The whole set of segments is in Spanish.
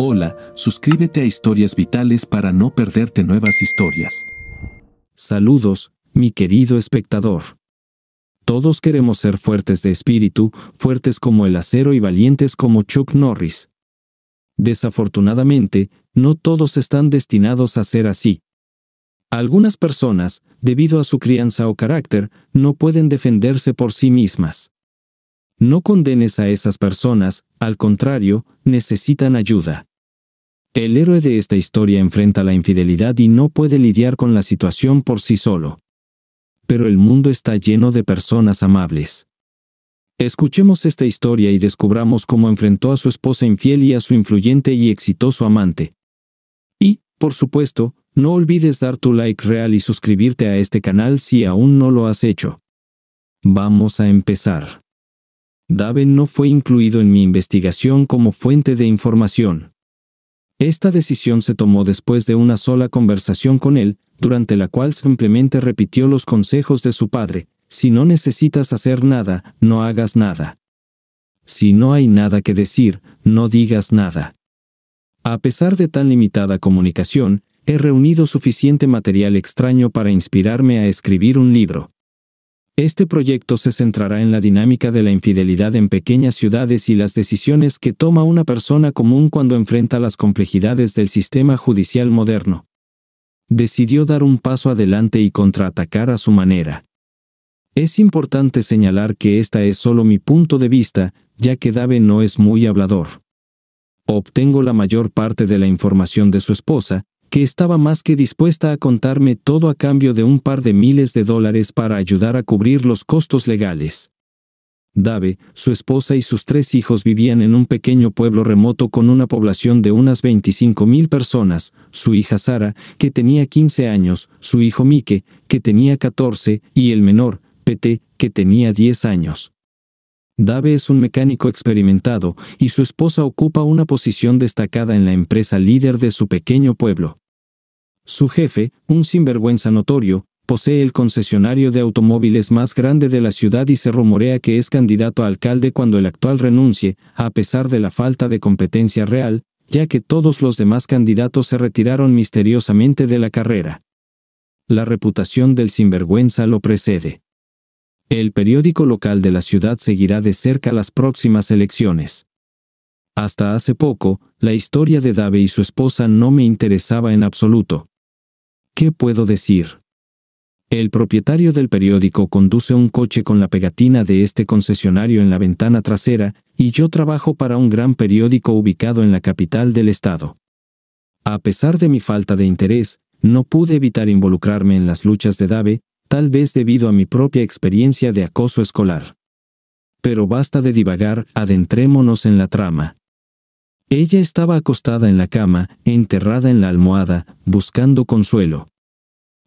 Hola, suscríbete a Historias Vitales para no perderte nuevas historias. Saludos, mi querido espectador. Todos queremos ser fuertes de espíritu, fuertes como el acero y valientes como Chuck Norris. Desafortunadamente, no todos están destinados a ser así. Algunas personas, debido a su crianza o carácter, no pueden defenderse por sí mismas. No condenes a esas personas, al contrario, necesitan ayuda. El héroe de esta historia enfrenta la infidelidad y no puede lidiar con la situación por sí solo. Pero el mundo está lleno de personas amables. Escuchemos esta historia y descubramos cómo enfrentó a su esposa infiel y a su influyente y exitoso amante. Y, por supuesto, no olvides dar tu like real y suscribirte a este canal si aún no lo has hecho. Vamos a empezar. Dave no fue incluido en mi investigación como fuente de información. Esta decisión se tomó después de una sola conversación con él, durante la cual simplemente repitió los consejos de su padre, si no necesitas hacer nada, no hagas nada. Si no hay nada que decir, no digas nada. A pesar de tan limitada comunicación, he reunido suficiente material extraño para inspirarme a escribir un libro. Este proyecto se centrará en la dinámica de la infidelidad en pequeñas ciudades y las decisiones que toma una persona común cuando enfrenta las complejidades del sistema judicial moderno. Decidió dar un paso adelante y contraatacar a su manera. Es importante señalar que esta es solo mi punto de vista, ya que Dave no es muy hablador. Obtengo la mayor parte de la información de su esposa, estaba más que dispuesta a contarme todo a cambio de un par de miles de dólares para ayudar a cubrir los costos legales. Dave, su esposa y sus tres hijos vivían en un pequeño pueblo remoto con una población de unas 25.000 personas, su hija Sara, que tenía 15 años, su hijo Mike, que tenía 14, y el menor, Pete, que tenía 10 años. Dave es un mecánico experimentado, y su esposa ocupa una posición destacada en la empresa líder de su pequeño pueblo. Su jefe, un sinvergüenza notorio, posee el concesionario de automóviles más grande de la ciudad y se rumorea que es candidato a alcalde cuando el actual renuncie, a pesar de la falta de competencia real, ya que todos los demás candidatos se retiraron misteriosamente de la carrera. La reputación del sinvergüenza lo precede. El periódico local de la ciudad seguirá de cerca las próximas elecciones. Hasta hace poco, la historia de Dave y su esposa no me interesaba en absoluto. ¿Qué puedo decir? El propietario del periódico conduce un coche con la pegatina de este concesionario en la ventana trasera, y yo trabajo para un gran periódico ubicado en la capital del estado. A pesar de mi falta de interés, no pude evitar involucrarme en las luchas de Dave, tal vez debido a mi propia experiencia de acoso escolar. Pero basta de divagar, adentrémonos en la trama. Ella estaba acostada en la cama, enterrada en la almohada, buscando consuelo.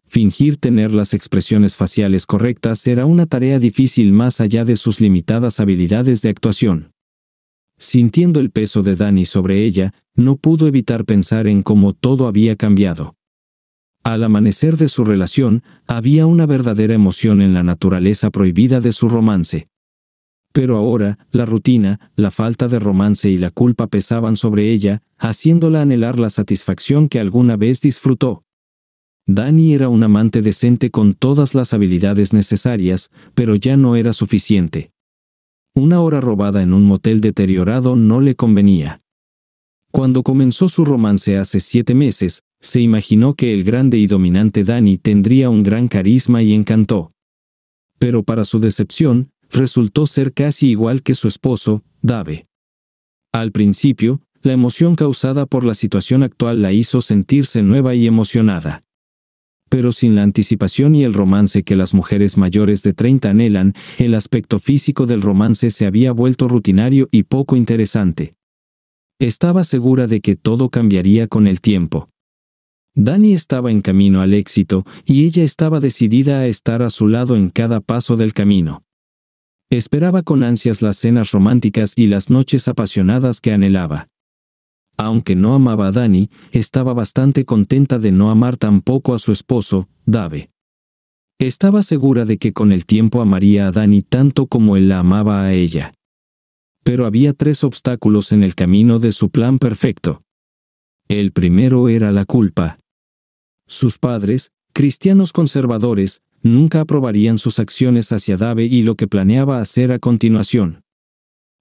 Fingir tener las expresiones faciales correctas era una tarea difícil más allá de sus limitadas habilidades de actuación. Sintiendo el peso de Dani sobre ella, no pudo evitar pensar en cómo todo había cambiado. Al amanecer de su relación, había una verdadera emoción en la naturaleza prohibida de su romance. Pero ahora, la rutina, la falta de romance y la culpa pesaban sobre ella, haciéndola anhelar la satisfacción que alguna vez disfrutó. Dani era un amante decente con todas las habilidades necesarias, pero ya no era suficiente. Una hora robada en un motel deteriorado no le convenía. Cuando comenzó su romance hace siete meses, se imaginó que el grande y dominante Dani tendría un gran carisma y encantó. Pero para su decepción, resultó ser casi igual que su esposo, Dave. Al principio, la emoción causada por la situación actual la hizo sentirse nueva y emocionada. Pero sin la anticipación y el romance que las mujeres mayores de 30 anhelan, el aspecto físico del romance se había vuelto rutinario y poco interesante. Estaba segura de que todo cambiaría con el tiempo. Dani estaba en camino al éxito, y ella estaba decidida a estar a su lado en cada paso del camino. Esperaba con ansias las cenas románticas y las noches apasionadas que anhelaba. Aunque no amaba a Dani, estaba bastante contenta de no amar tampoco a su esposo, Dave. Estaba segura de que con el tiempo amaría a Dani tanto como él la amaba a ella. Pero había tres obstáculos en el camino de su plan perfecto. El primero era la culpa. Sus padres, cristianos conservadores, nunca aprobarían sus acciones hacia Dave y lo que planeaba hacer a continuación.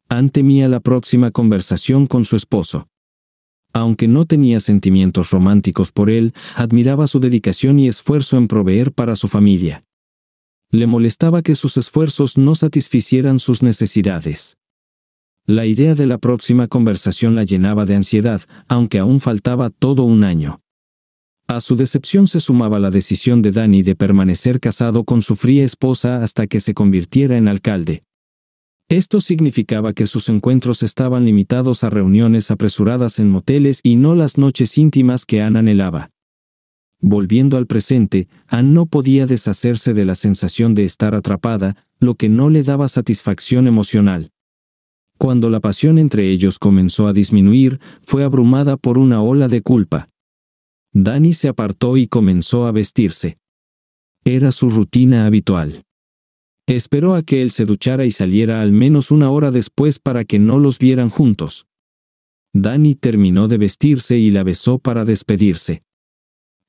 Ante temía la próxima conversación con su esposo. Aunque no tenía sentimientos románticos por él, admiraba su dedicación y esfuerzo en proveer para su familia. Le molestaba que sus esfuerzos no satisficieran sus necesidades. La idea de la próxima conversación la llenaba de ansiedad, aunque aún faltaba todo un año. A su decepción se sumaba la decisión de Danny de permanecer casado con su fría esposa hasta que se convirtiera en alcalde. Esto significaba que sus encuentros estaban limitados a reuniones apresuradas en moteles y no las noches íntimas que Ann anhelaba. Volviendo al presente, Ann no podía deshacerse de la sensación de estar atrapada, lo que no le daba satisfacción emocional. Cuando la pasión entre ellos comenzó a disminuir, fue abrumada por una ola de culpa. Danny se apartó y comenzó a vestirse. Era su rutina habitual. Esperó a que él se duchara y saliera al menos una hora después para que no los vieran juntos. Danny terminó de vestirse y la besó para despedirse.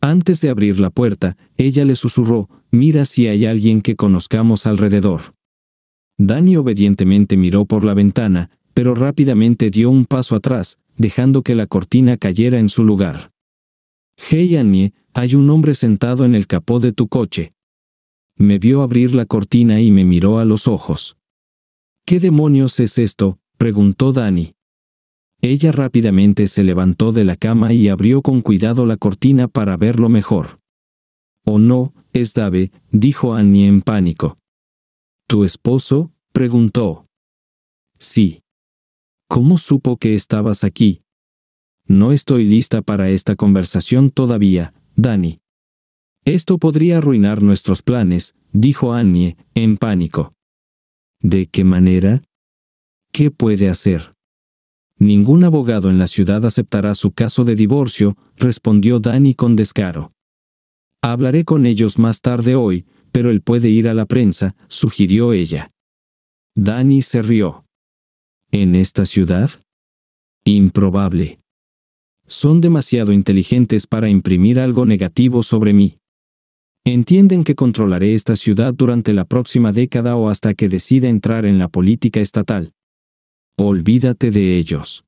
Antes de abrir la puerta, ella le susurró, mira si hay alguien que conozcamos alrededor. Danny obedientemente miró por la ventana, pero rápidamente dio un paso atrás, dejando que la cortina cayera en su lugar. Hey Annie, hay un hombre sentado en el capó de tu coche. Me vio abrir la cortina y me miró a los ojos. ¿Qué demonios es esto? preguntó Dani. Ella rápidamente se levantó de la cama y abrió con cuidado la cortina para verlo mejor. Oh no, es Dave, dijo Annie en pánico. ¿Tu esposo? preguntó. Sí. ¿Cómo supo que estabas aquí? No estoy lista para esta conversación todavía, Dani. Esto podría arruinar nuestros planes, dijo Annie, en pánico. ¿De qué manera? ¿Qué puede hacer? Ningún abogado en la ciudad aceptará su caso de divorcio, respondió Dani con descaro. Hablaré con ellos más tarde hoy, pero él puede ir a la prensa, sugirió ella. Dani se rió. ¿En esta ciudad? Improbable. Son demasiado inteligentes para imprimir algo negativo sobre mí. Entienden que controlaré esta ciudad durante la próxima década o hasta que decida entrar en la política estatal. Olvídate de ellos.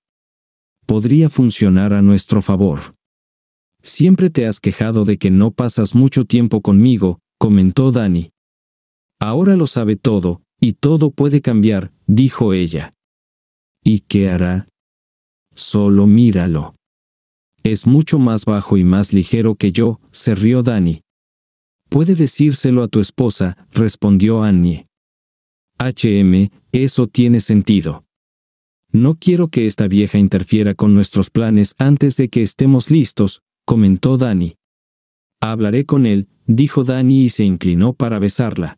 Podría funcionar a nuestro favor. Siempre te has quejado de que no pasas mucho tiempo conmigo, comentó Dani. Ahora lo sabe todo, y todo puede cambiar, dijo ella. ¿Y qué hará? Solo míralo. Es mucho más bajo y más ligero que yo, se rió Dani. Puede decírselo a tu esposa, respondió Annie. HM, eso tiene sentido. No quiero que esta vieja interfiera con nuestros planes antes de que estemos listos, comentó Dani. Hablaré con él, dijo Dani y se inclinó para besarla.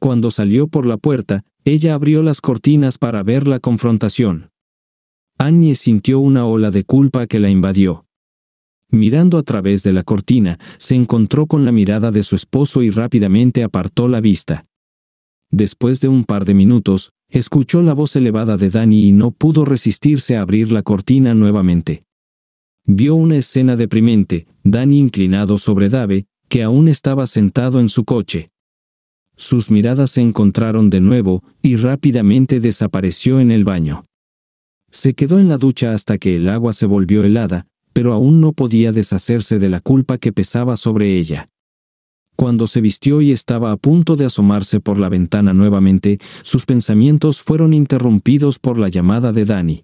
Cuando salió por la puerta, ella abrió las cortinas para ver la confrontación. Annie sintió una ola de culpa que la invadió. Mirando a través de la cortina, se encontró con la mirada de su esposo y rápidamente apartó la vista. Después de un par de minutos, escuchó la voz elevada de Danny y no pudo resistirse a abrir la cortina nuevamente. Vio una escena deprimente, Danny inclinado sobre Dave, que aún estaba sentado en su coche. Sus miradas se encontraron de nuevo, y rápidamente desapareció en el baño. Se quedó en la ducha hasta que el agua se volvió helada, pero aún no podía deshacerse de la culpa que pesaba sobre ella. Cuando se vistió y estaba a punto de asomarse por la ventana nuevamente, sus pensamientos fueron interrumpidos por la llamada de Dani.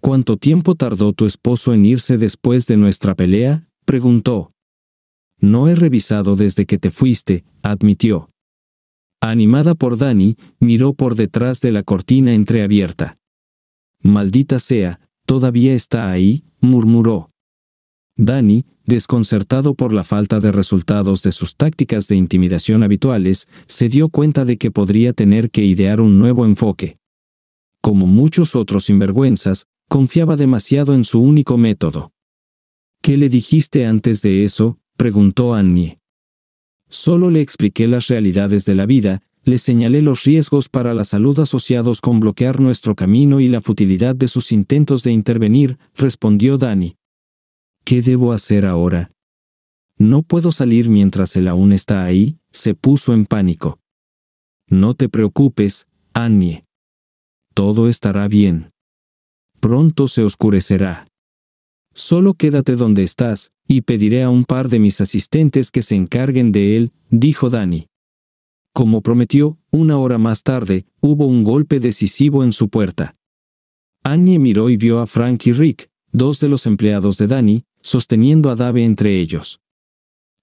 ¿Cuánto tiempo tardó tu esposo en irse después de nuestra pelea? preguntó. No he revisado desde que te fuiste, admitió. Animada por Dani, miró por detrás de la cortina entreabierta. Maldita sea, todavía está ahí, murmuró. Danny, desconcertado por la falta de resultados de sus tácticas de intimidación habituales, se dio cuenta de que podría tener que idear un nuevo enfoque. Como muchos otros sinvergüenzas, confiaba demasiado en su único método. ¿Qué le dijiste antes de eso? preguntó Annie. Solo le expliqué las realidades de la vida, le señalé los riesgos para la salud asociados con bloquear nuestro camino y la futilidad de sus intentos de intervenir, respondió Dani. ¿Qué debo hacer ahora? No puedo salir mientras él aún está ahí, se puso en pánico. No te preocupes, Annie. Todo estará bien. Pronto se oscurecerá. Solo quédate donde estás, y pediré a un par de mis asistentes que se encarguen de él, dijo Dani. Como prometió, una hora más tarde, hubo un golpe decisivo en su puerta. Annie miró y vio a Frank y Rick, dos de los empleados de Danny, sosteniendo a Dave entre ellos.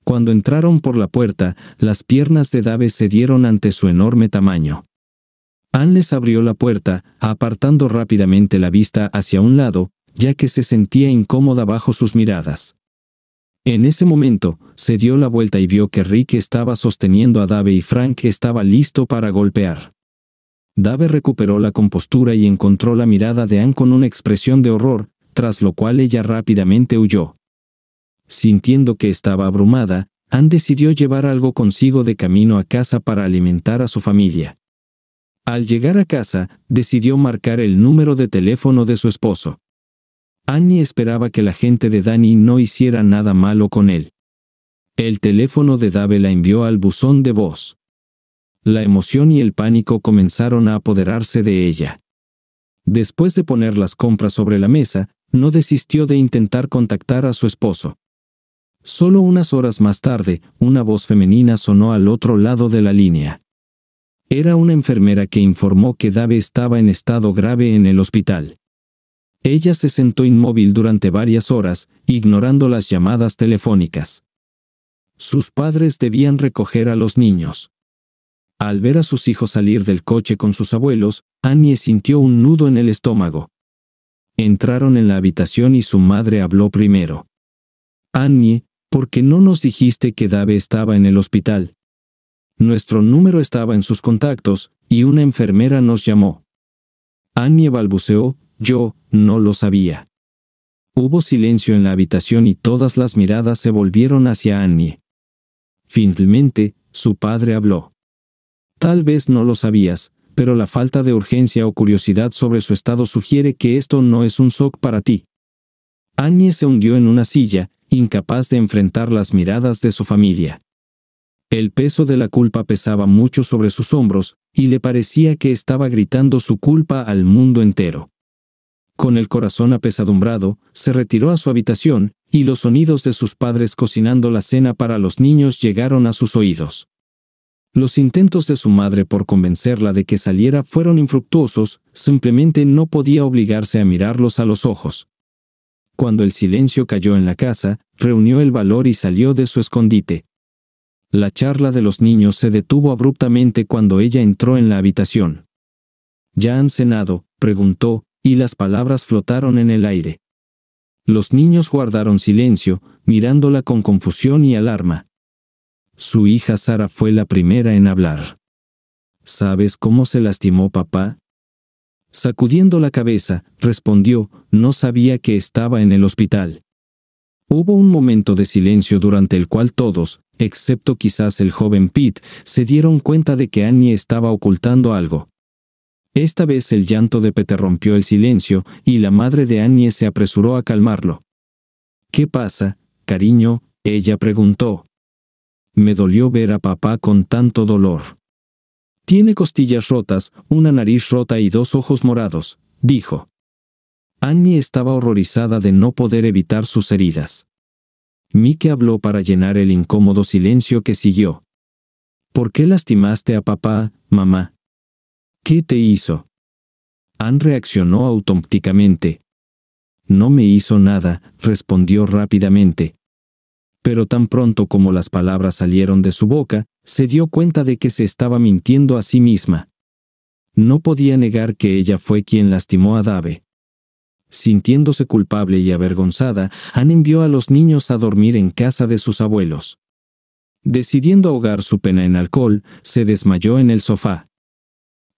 Cuando entraron por la puerta, las piernas de Dave cedieron ante su enorme tamaño. Annie les abrió la puerta, apartando rápidamente la vista hacia un lado, ya que se sentía incómoda bajo sus miradas. En ese momento, se dio la vuelta y vio que Rick estaba sosteniendo a Dave y Frank estaba listo para golpear. Dave recuperó la compostura y encontró la mirada de Anne con una expresión de horror, tras lo cual ella rápidamente huyó. Sintiendo que estaba abrumada, Anne decidió llevar algo consigo de camino a casa para alimentar a su familia. Al llegar a casa, decidió marcar el número de teléfono de su esposo. Annie esperaba que la gente de Danny no hiciera nada malo con él. El teléfono de Dave la envió al buzón de voz. La emoción y el pánico comenzaron a apoderarse de ella. Después de poner las compras sobre la mesa, no desistió de intentar contactar a su esposo. Solo unas horas más tarde, una voz femenina sonó al otro lado de la línea. Era una enfermera que informó que Dave estaba en estado grave en el hospital. Ella se sentó inmóvil durante varias horas, ignorando las llamadas telefónicas. Sus padres debían recoger a los niños. Al ver a sus hijos salir del coche con sus abuelos, Annie sintió un nudo en el estómago. Entraron en la habitación y su madre habló primero. Annie, ¿por qué no nos dijiste que Dave estaba en el hospital? Nuestro número estaba en sus contactos, y una enfermera nos llamó. Annie balbuceó, yo, no lo sabía. Hubo silencio en la habitación y todas las miradas se volvieron hacia Annie. Finalmente, su padre habló. Tal vez no lo sabías, pero la falta de urgencia o curiosidad sobre su estado sugiere que esto no es un shock para ti. Annie se hundió en una silla, incapaz de enfrentar las miradas de su familia. El peso de la culpa pesaba mucho sobre sus hombros, y le parecía que estaba gritando su culpa al mundo entero. Con el corazón apesadumbrado, se retiró a su habitación, y los sonidos de sus padres cocinando la cena para los niños llegaron a sus oídos. Los intentos de su madre por convencerla de que saliera fueron infructuosos, simplemente no podía obligarse a mirarlos a los ojos. Cuando el silencio cayó en la casa, reunió el valor y salió de su escondite. La charla de los niños se detuvo abruptamente cuando ella entró en la habitación. ¿Ya han cenado? preguntó, y las palabras flotaron en el aire. Los niños guardaron silencio, mirándola con confusión y alarma. Su hija Sara fue la primera en hablar. ¿Sabes cómo se lastimó papá? Sacudiendo la cabeza, respondió, no sabía que estaba en el hospital. Hubo un momento de silencio durante el cual todos, excepto quizás el joven Pete, se dieron cuenta de que Annie estaba ocultando algo. Esta vez el llanto de Peter rompió el silencio, y la madre de Annie se apresuró a calmarlo. ¿Qué pasa, cariño? ella preguntó. Me dolió ver a papá con tanto dolor. Tiene costillas rotas, una nariz rota y dos ojos morados, dijo. Annie estaba horrorizada de no poder evitar sus heridas. Mike habló para llenar el incómodo silencio que siguió. ¿Por qué lastimaste a papá, mamá? ¿Qué te hizo? Anne reaccionó automáticamente. No me hizo nada, respondió rápidamente. Pero tan pronto como las palabras salieron de su boca, se dio cuenta de que se estaba mintiendo a sí misma. No podía negar que ella fue quien lastimó a Dave. Sintiéndose culpable y avergonzada, Ann envió a los niños a dormir en casa de sus abuelos. Decidiendo ahogar su pena en alcohol, se desmayó en el sofá.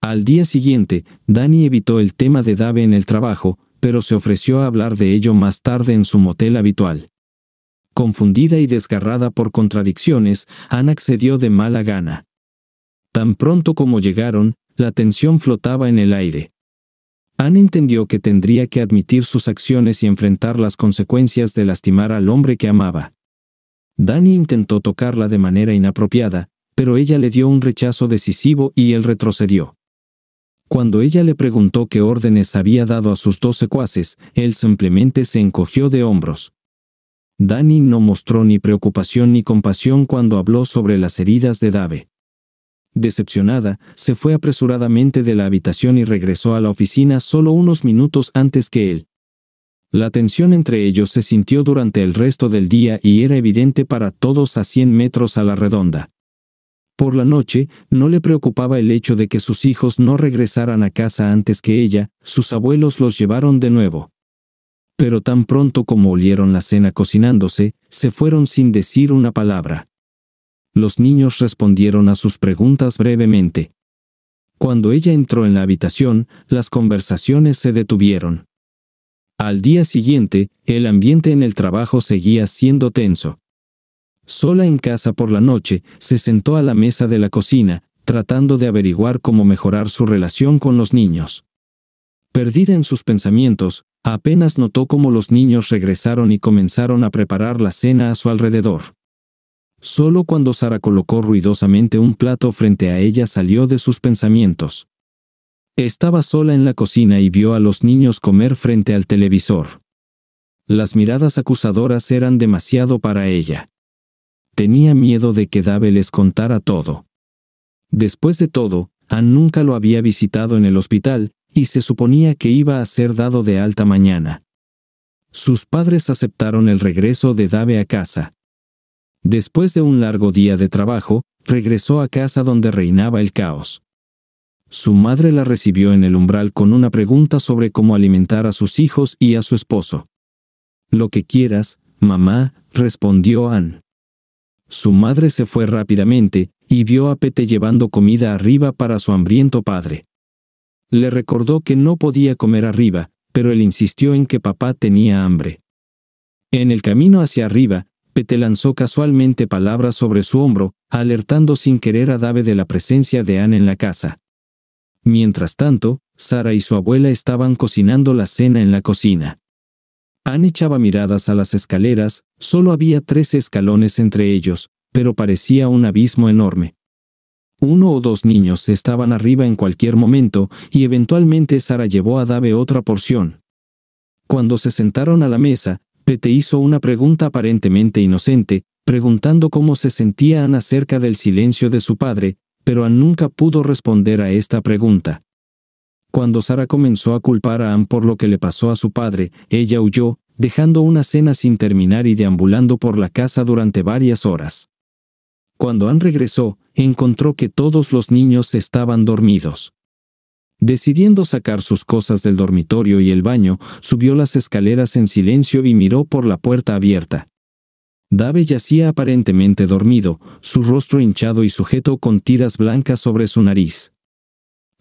Al día siguiente, Danny evitó el tema de Dave en el trabajo, pero se ofreció a hablar de ello más tarde en su motel habitual. Confundida y desgarrada por contradicciones, Anne accedió de mala gana. Tan pronto como llegaron, la tensión flotaba en el aire. Anne entendió que tendría que admitir sus acciones y enfrentar las consecuencias de lastimar al hombre que amaba. Danny intentó tocarla de manera inapropiada, pero ella le dio un rechazo decisivo y él retrocedió. Cuando ella le preguntó qué órdenes había dado a sus dos secuaces, él simplemente se encogió de hombros. Dani no mostró ni preocupación ni compasión cuando habló sobre las heridas de Dave. Decepcionada, se fue apresuradamente de la habitación y regresó a la oficina solo unos minutos antes que él. La tensión entre ellos se sintió durante el resto del día y era evidente para todos a 100 metros a la redonda. Por la noche, no le preocupaba el hecho de que sus hijos no regresaran a casa antes que ella, sus abuelos los llevaron de nuevo. Pero tan pronto como olieron la cena cocinándose, se fueron sin decir una palabra. Los niños respondieron a sus preguntas brevemente. Cuando ella entró en la habitación, las conversaciones se detuvieron. Al día siguiente, el ambiente en el trabajo seguía siendo tenso. Sola en casa por la noche, se sentó a la mesa de la cocina, tratando de averiguar cómo mejorar su relación con los niños. Perdida en sus pensamientos, apenas notó cómo los niños regresaron y comenzaron a preparar la cena a su alrededor. Solo cuando Sara colocó ruidosamente un plato frente a ella salió de sus pensamientos. Estaba sola en la cocina y vio a los niños comer frente al televisor. Las miradas acusadoras eran demasiado para ella. Tenía miedo de que Dave les contara todo. Después de todo, Ann nunca lo había visitado en el hospital, y se suponía que iba a ser dado de alta mañana. Sus padres aceptaron el regreso de Dave a casa. Después de un largo día de trabajo, regresó a casa donde reinaba el caos. Su madre la recibió en el umbral con una pregunta sobre cómo alimentar a sus hijos y a su esposo. Lo que quieras, mamá, respondió Ann. Su madre se fue rápidamente, y vio a Pete llevando comida arriba para su hambriento padre. Le recordó que no podía comer arriba, pero él insistió en que papá tenía hambre. En el camino hacia arriba, Pete lanzó casualmente palabras sobre su hombro, alertando sin querer a Dave de la presencia de Anne en la casa. Mientras tanto, Sara y su abuela estaban cocinando la cena en la cocina. Anne echaba miradas a las escaleras, solo había tres escalones entre ellos, pero parecía un abismo enorme. Uno o dos niños estaban arriba en cualquier momento, y eventualmente Sara llevó a Dave otra porción. Cuando se sentaron a la mesa, Pete hizo una pregunta aparentemente inocente, preguntando cómo se sentía Anne acerca del silencio de su padre, pero Anne nunca pudo responder a esta pregunta. Cuando Sara comenzó a culpar a Ann por lo que le pasó a su padre, ella huyó, dejando una cena sin terminar y deambulando por la casa durante varias horas. Cuando Ann regresó, encontró que todos los niños estaban dormidos. Decidiendo sacar sus cosas del dormitorio y el baño, subió las escaleras en silencio y miró por la puerta abierta. Dave yacía aparentemente dormido, su rostro hinchado y sujeto con tiras blancas sobre su nariz.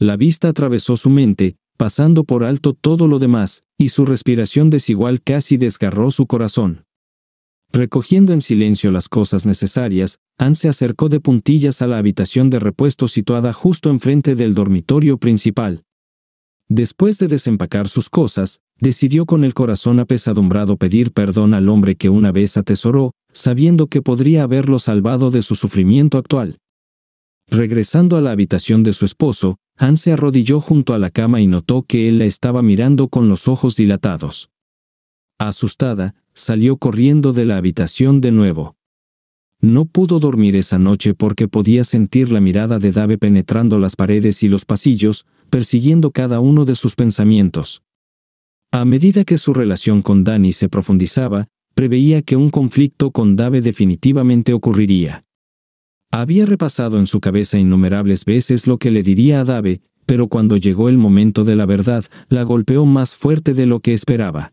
La vista atravesó su mente, pasando por alto todo lo demás, y su respiración desigual casi desgarró su corazón. Recogiendo en silencio las cosas necesarias, Anne se acercó de puntillas a la habitación de repuesto situada justo enfrente del dormitorio principal. Después de desempacar sus cosas, decidió con el corazón apesadumbrado pedir perdón al hombre que una vez atesoró, sabiendo que podría haberlo salvado de su sufrimiento actual. Regresando a la habitación de su esposo, Anne se arrodilló junto a la cama y notó que él la estaba mirando con los ojos dilatados. Asustada, salió corriendo de la habitación de nuevo. No pudo dormir esa noche porque podía sentir la mirada de Dave penetrando las paredes y los pasillos, persiguiendo cada uno de sus pensamientos. A medida que su relación con Danny se profundizaba, preveía que un conflicto con Dave definitivamente ocurriría. Había repasado en su cabeza innumerables veces lo que le diría a Dave, pero cuando llegó el momento de la verdad, la golpeó más fuerte de lo que esperaba.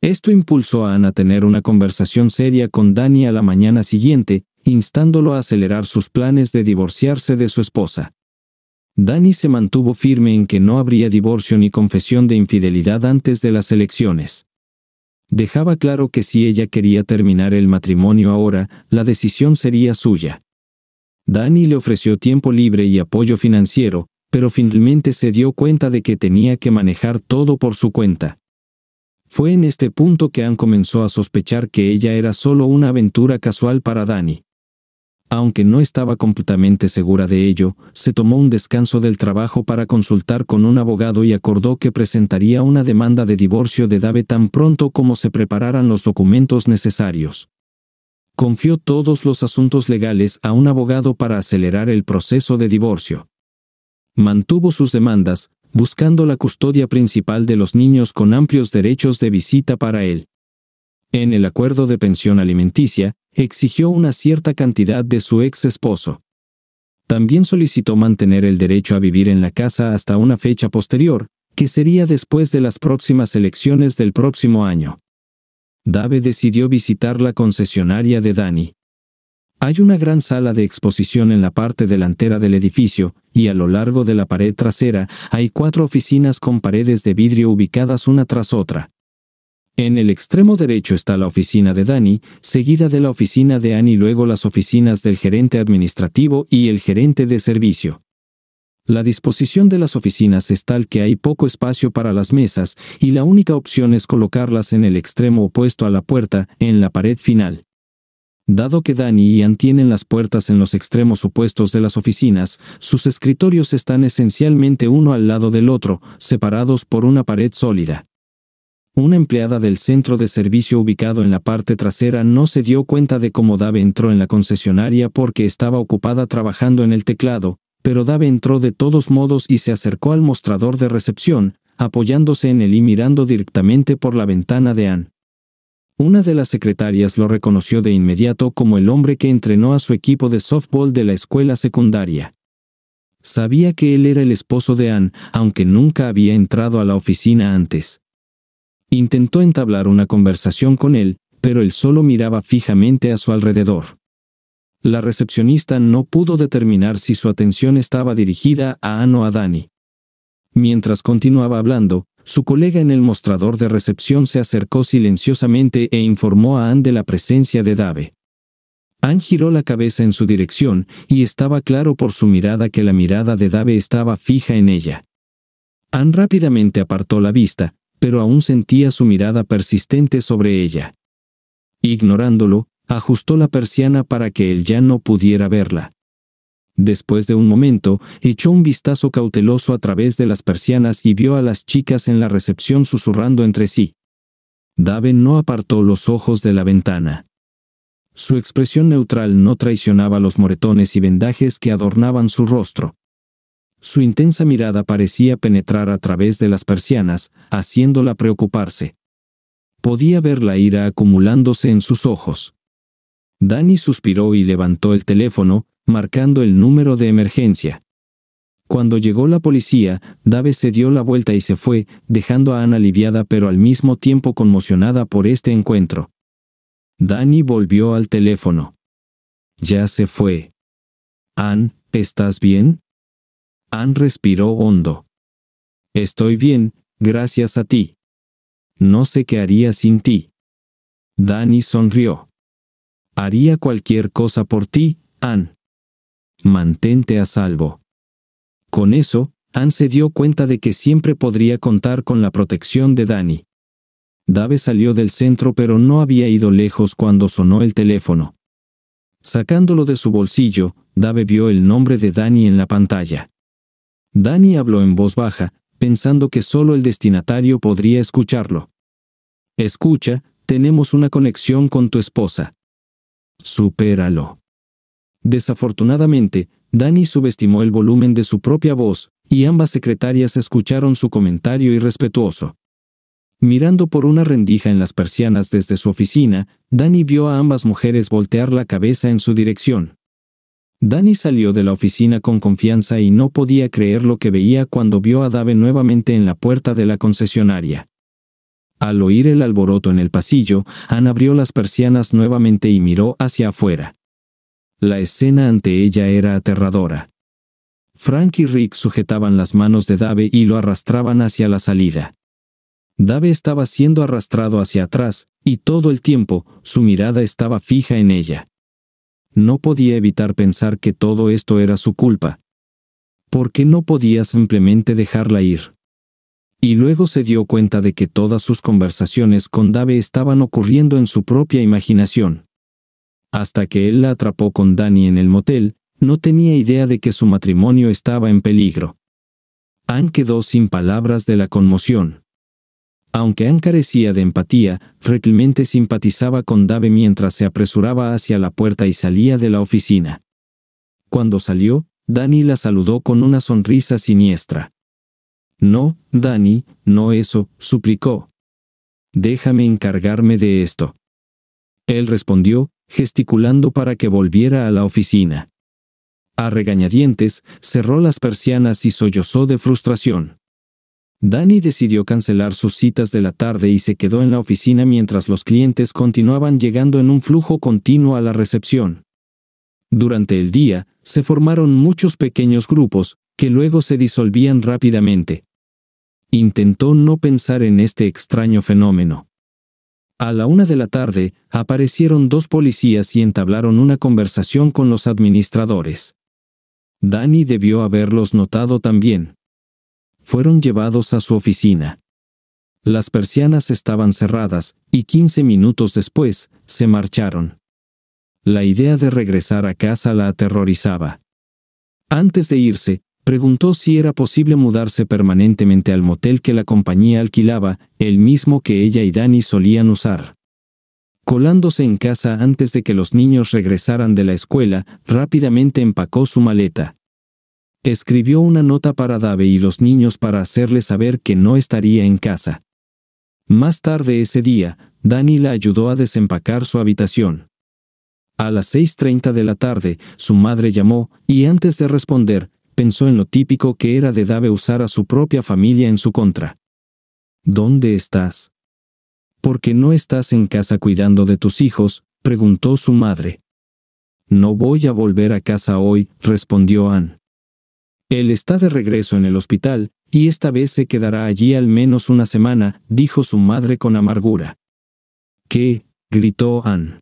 Esto impulsó a Ana a tener una conversación seria con Dani a la mañana siguiente, instándolo a acelerar sus planes de divorciarse de su esposa. Dani se mantuvo firme en que no habría divorcio ni confesión de infidelidad antes de las elecciones. Dejaba claro que si ella quería terminar el matrimonio ahora, la decisión sería suya. Danny le ofreció tiempo libre y apoyo financiero, pero finalmente se dio cuenta de que tenía que manejar todo por su cuenta. Fue en este punto que Ann comenzó a sospechar que ella era solo una aventura casual para Danny. Aunque no estaba completamente segura de ello, se tomó un descanso del trabajo para consultar con un abogado y acordó que presentaría una demanda de divorcio de Dave tan pronto como se prepararan los documentos necesarios confió todos los asuntos legales a un abogado para acelerar el proceso de divorcio. Mantuvo sus demandas, buscando la custodia principal de los niños con amplios derechos de visita para él. En el acuerdo de pensión alimenticia, exigió una cierta cantidad de su ex esposo. También solicitó mantener el derecho a vivir en la casa hasta una fecha posterior, que sería después de las próximas elecciones del próximo año. Dave decidió visitar la concesionaria de Dani. Hay una gran sala de exposición en la parte delantera del edificio, y a lo largo de la pared trasera hay cuatro oficinas con paredes de vidrio ubicadas una tras otra. En el extremo derecho está la oficina de Dani, seguida de la oficina de Annie, luego las oficinas del gerente administrativo y el gerente de servicio. La disposición de las oficinas es tal que hay poco espacio para las mesas y la única opción es colocarlas en el extremo opuesto a la puerta, en la pared final. Dado que Danny y Ian tienen las puertas en los extremos opuestos de las oficinas, sus escritorios están esencialmente uno al lado del otro, separados por una pared sólida. Una empleada del centro de servicio ubicado en la parte trasera no se dio cuenta de cómo Dave entró en la concesionaria porque estaba ocupada trabajando en el teclado, pero Dave entró de todos modos y se acercó al mostrador de recepción, apoyándose en él y mirando directamente por la ventana de Anne. Una de las secretarias lo reconoció de inmediato como el hombre que entrenó a su equipo de softball de la escuela secundaria. Sabía que él era el esposo de Anne, aunque nunca había entrado a la oficina antes. Intentó entablar una conversación con él, pero él solo miraba fijamente a su alrededor la recepcionista no pudo determinar si su atención estaba dirigida a Ann o a Dani. Mientras continuaba hablando, su colega en el mostrador de recepción se acercó silenciosamente e informó a Anne de la presencia de Dave. Anne giró la cabeza en su dirección, y estaba claro por su mirada que la mirada de Dave estaba fija en ella. Ann rápidamente apartó la vista, pero aún sentía su mirada persistente sobre ella. Ignorándolo, Ajustó la persiana para que él ya no pudiera verla. Después de un momento, echó un vistazo cauteloso a través de las persianas y vio a las chicas en la recepción susurrando entre sí. Daven no apartó los ojos de la ventana. Su expresión neutral no traicionaba los moretones y vendajes que adornaban su rostro. Su intensa mirada parecía penetrar a través de las persianas, haciéndola preocuparse. Podía ver la ira acumulándose en sus ojos. Danny suspiró y levantó el teléfono, marcando el número de emergencia. Cuando llegó la policía, Dave se dio la vuelta y se fue, dejando a Ann aliviada pero al mismo tiempo conmocionada por este encuentro. Danny volvió al teléfono. Ya se fue. Ann, ¿estás bien? Ann respiró hondo. Estoy bien, gracias a ti. No sé qué haría sin ti. Danny sonrió. Haría cualquier cosa por ti, Ann. Mantente a salvo. Con eso, Ann se dio cuenta de que siempre podría contar con la protección de Dani. Dave salió del centro pero no había ido lejos cuando sonó el teléfono. Sacándolo de su bolsillo, Dave vio el nombre de Dani en la pantalla. Dani habló en voz baja, pensando que solo el destinatario podría escucharlo. Escucha, tenemos una conexión con tu esposa. Supéralo. Desafortunadamente, Danny subestimó el volumen de su propia voz, y ambas secretarias escucharon su comentario irrespetuoso. Mirando por una rendija en las persianas desde su oficina, Danny vio a ambas mujeres voltear la cabeza en su dirección. Danny salió de la oficina con confianza y no podía creer lo que veía cuando vio a Dave nuevamente en la puerta de la concesionaria. Al oír el alboroto en el pasillo, Anne abrió las persianas nuevamente y miró hacia afuera. La escena ante ella era aterradora. Frank y Rick sujetaban las manos de Dave y lo arrastraban hacia la salida. Dave estaba siendo arrastrado hacia atrás, y todo el tiempo su mirada estaba fija en ella. No podía evitar pensar que todo esto era su culpa. ¿Por qué no podía simplemente dejarla ir? y luego se dio cuenta de que todas sus conversaciones con Dave estaban ocurriendo en su propia imaginación. Hasta que él la atrapó con Dani en el motel, no tenía idea de que su matrimonio estaba en peligro. Anne quedó sin palabras de la conmoción. Aunque Anne carecía de empatía, realmente simpatizaba con Dave mientras se apresuraba hacia la puerta y salía de la oficina. Cuando salió, Dani la saludó con una sonrisa siniestra. No, Dani, no eso, suplicó. Déjame encargarme de esto. Él respondió, gesticulando para que volviera a la oficina. A regañadientes, cerró las persianas y sollozó de frustración. Danny decidió cancelar sus citas de la tarde y se quedó en la oficina mientras los clientes continuaban llegando en un flujo continuo a la recepción. Durante el día, se formaron muchos pequeños grupos, que luego se disolvían rápidamente. Intentó no pensar en este extraño fenómeno. A la una de la tarde, aparecieron dos policías y entablaron una conversación con los administradores. Danny debió haberlos notado también. Fueron llevados a su oficina. Las persianas estaban cerradas, y 15 minutos después, se marcharon. La idea de regresar a casa la aterrorizaba. Antes de irse, preguntó si era posible mudarse permanentemente al motel que la compañía alquilaba, el mismo que ella y Dani solían usar. Colándose en casa antes de que los niños regresaran de la escuela, rápidamente empacó su maleta. Escribió una nota para Dave y los niños para hacerle saber que no estaría en casa. Más tarde ese día, Dani la ayudó a desempacar su habitación. A las 6.30 de la tarde, su madre llamó, y antes de responder, pensó en lo típico que era de Dave usar a su propia familia en su contra. ¿Dónde estás? ¿Por qué no estás en casa cuidando de tus hijos? preguntó su madre. No voy a volver a casa hoy, respondió Ann. Él está de regreso en el hospital, y esta vez se quedará allí al menos una semana, dijo su madre con amargura. ¿Qué? gritó Ann.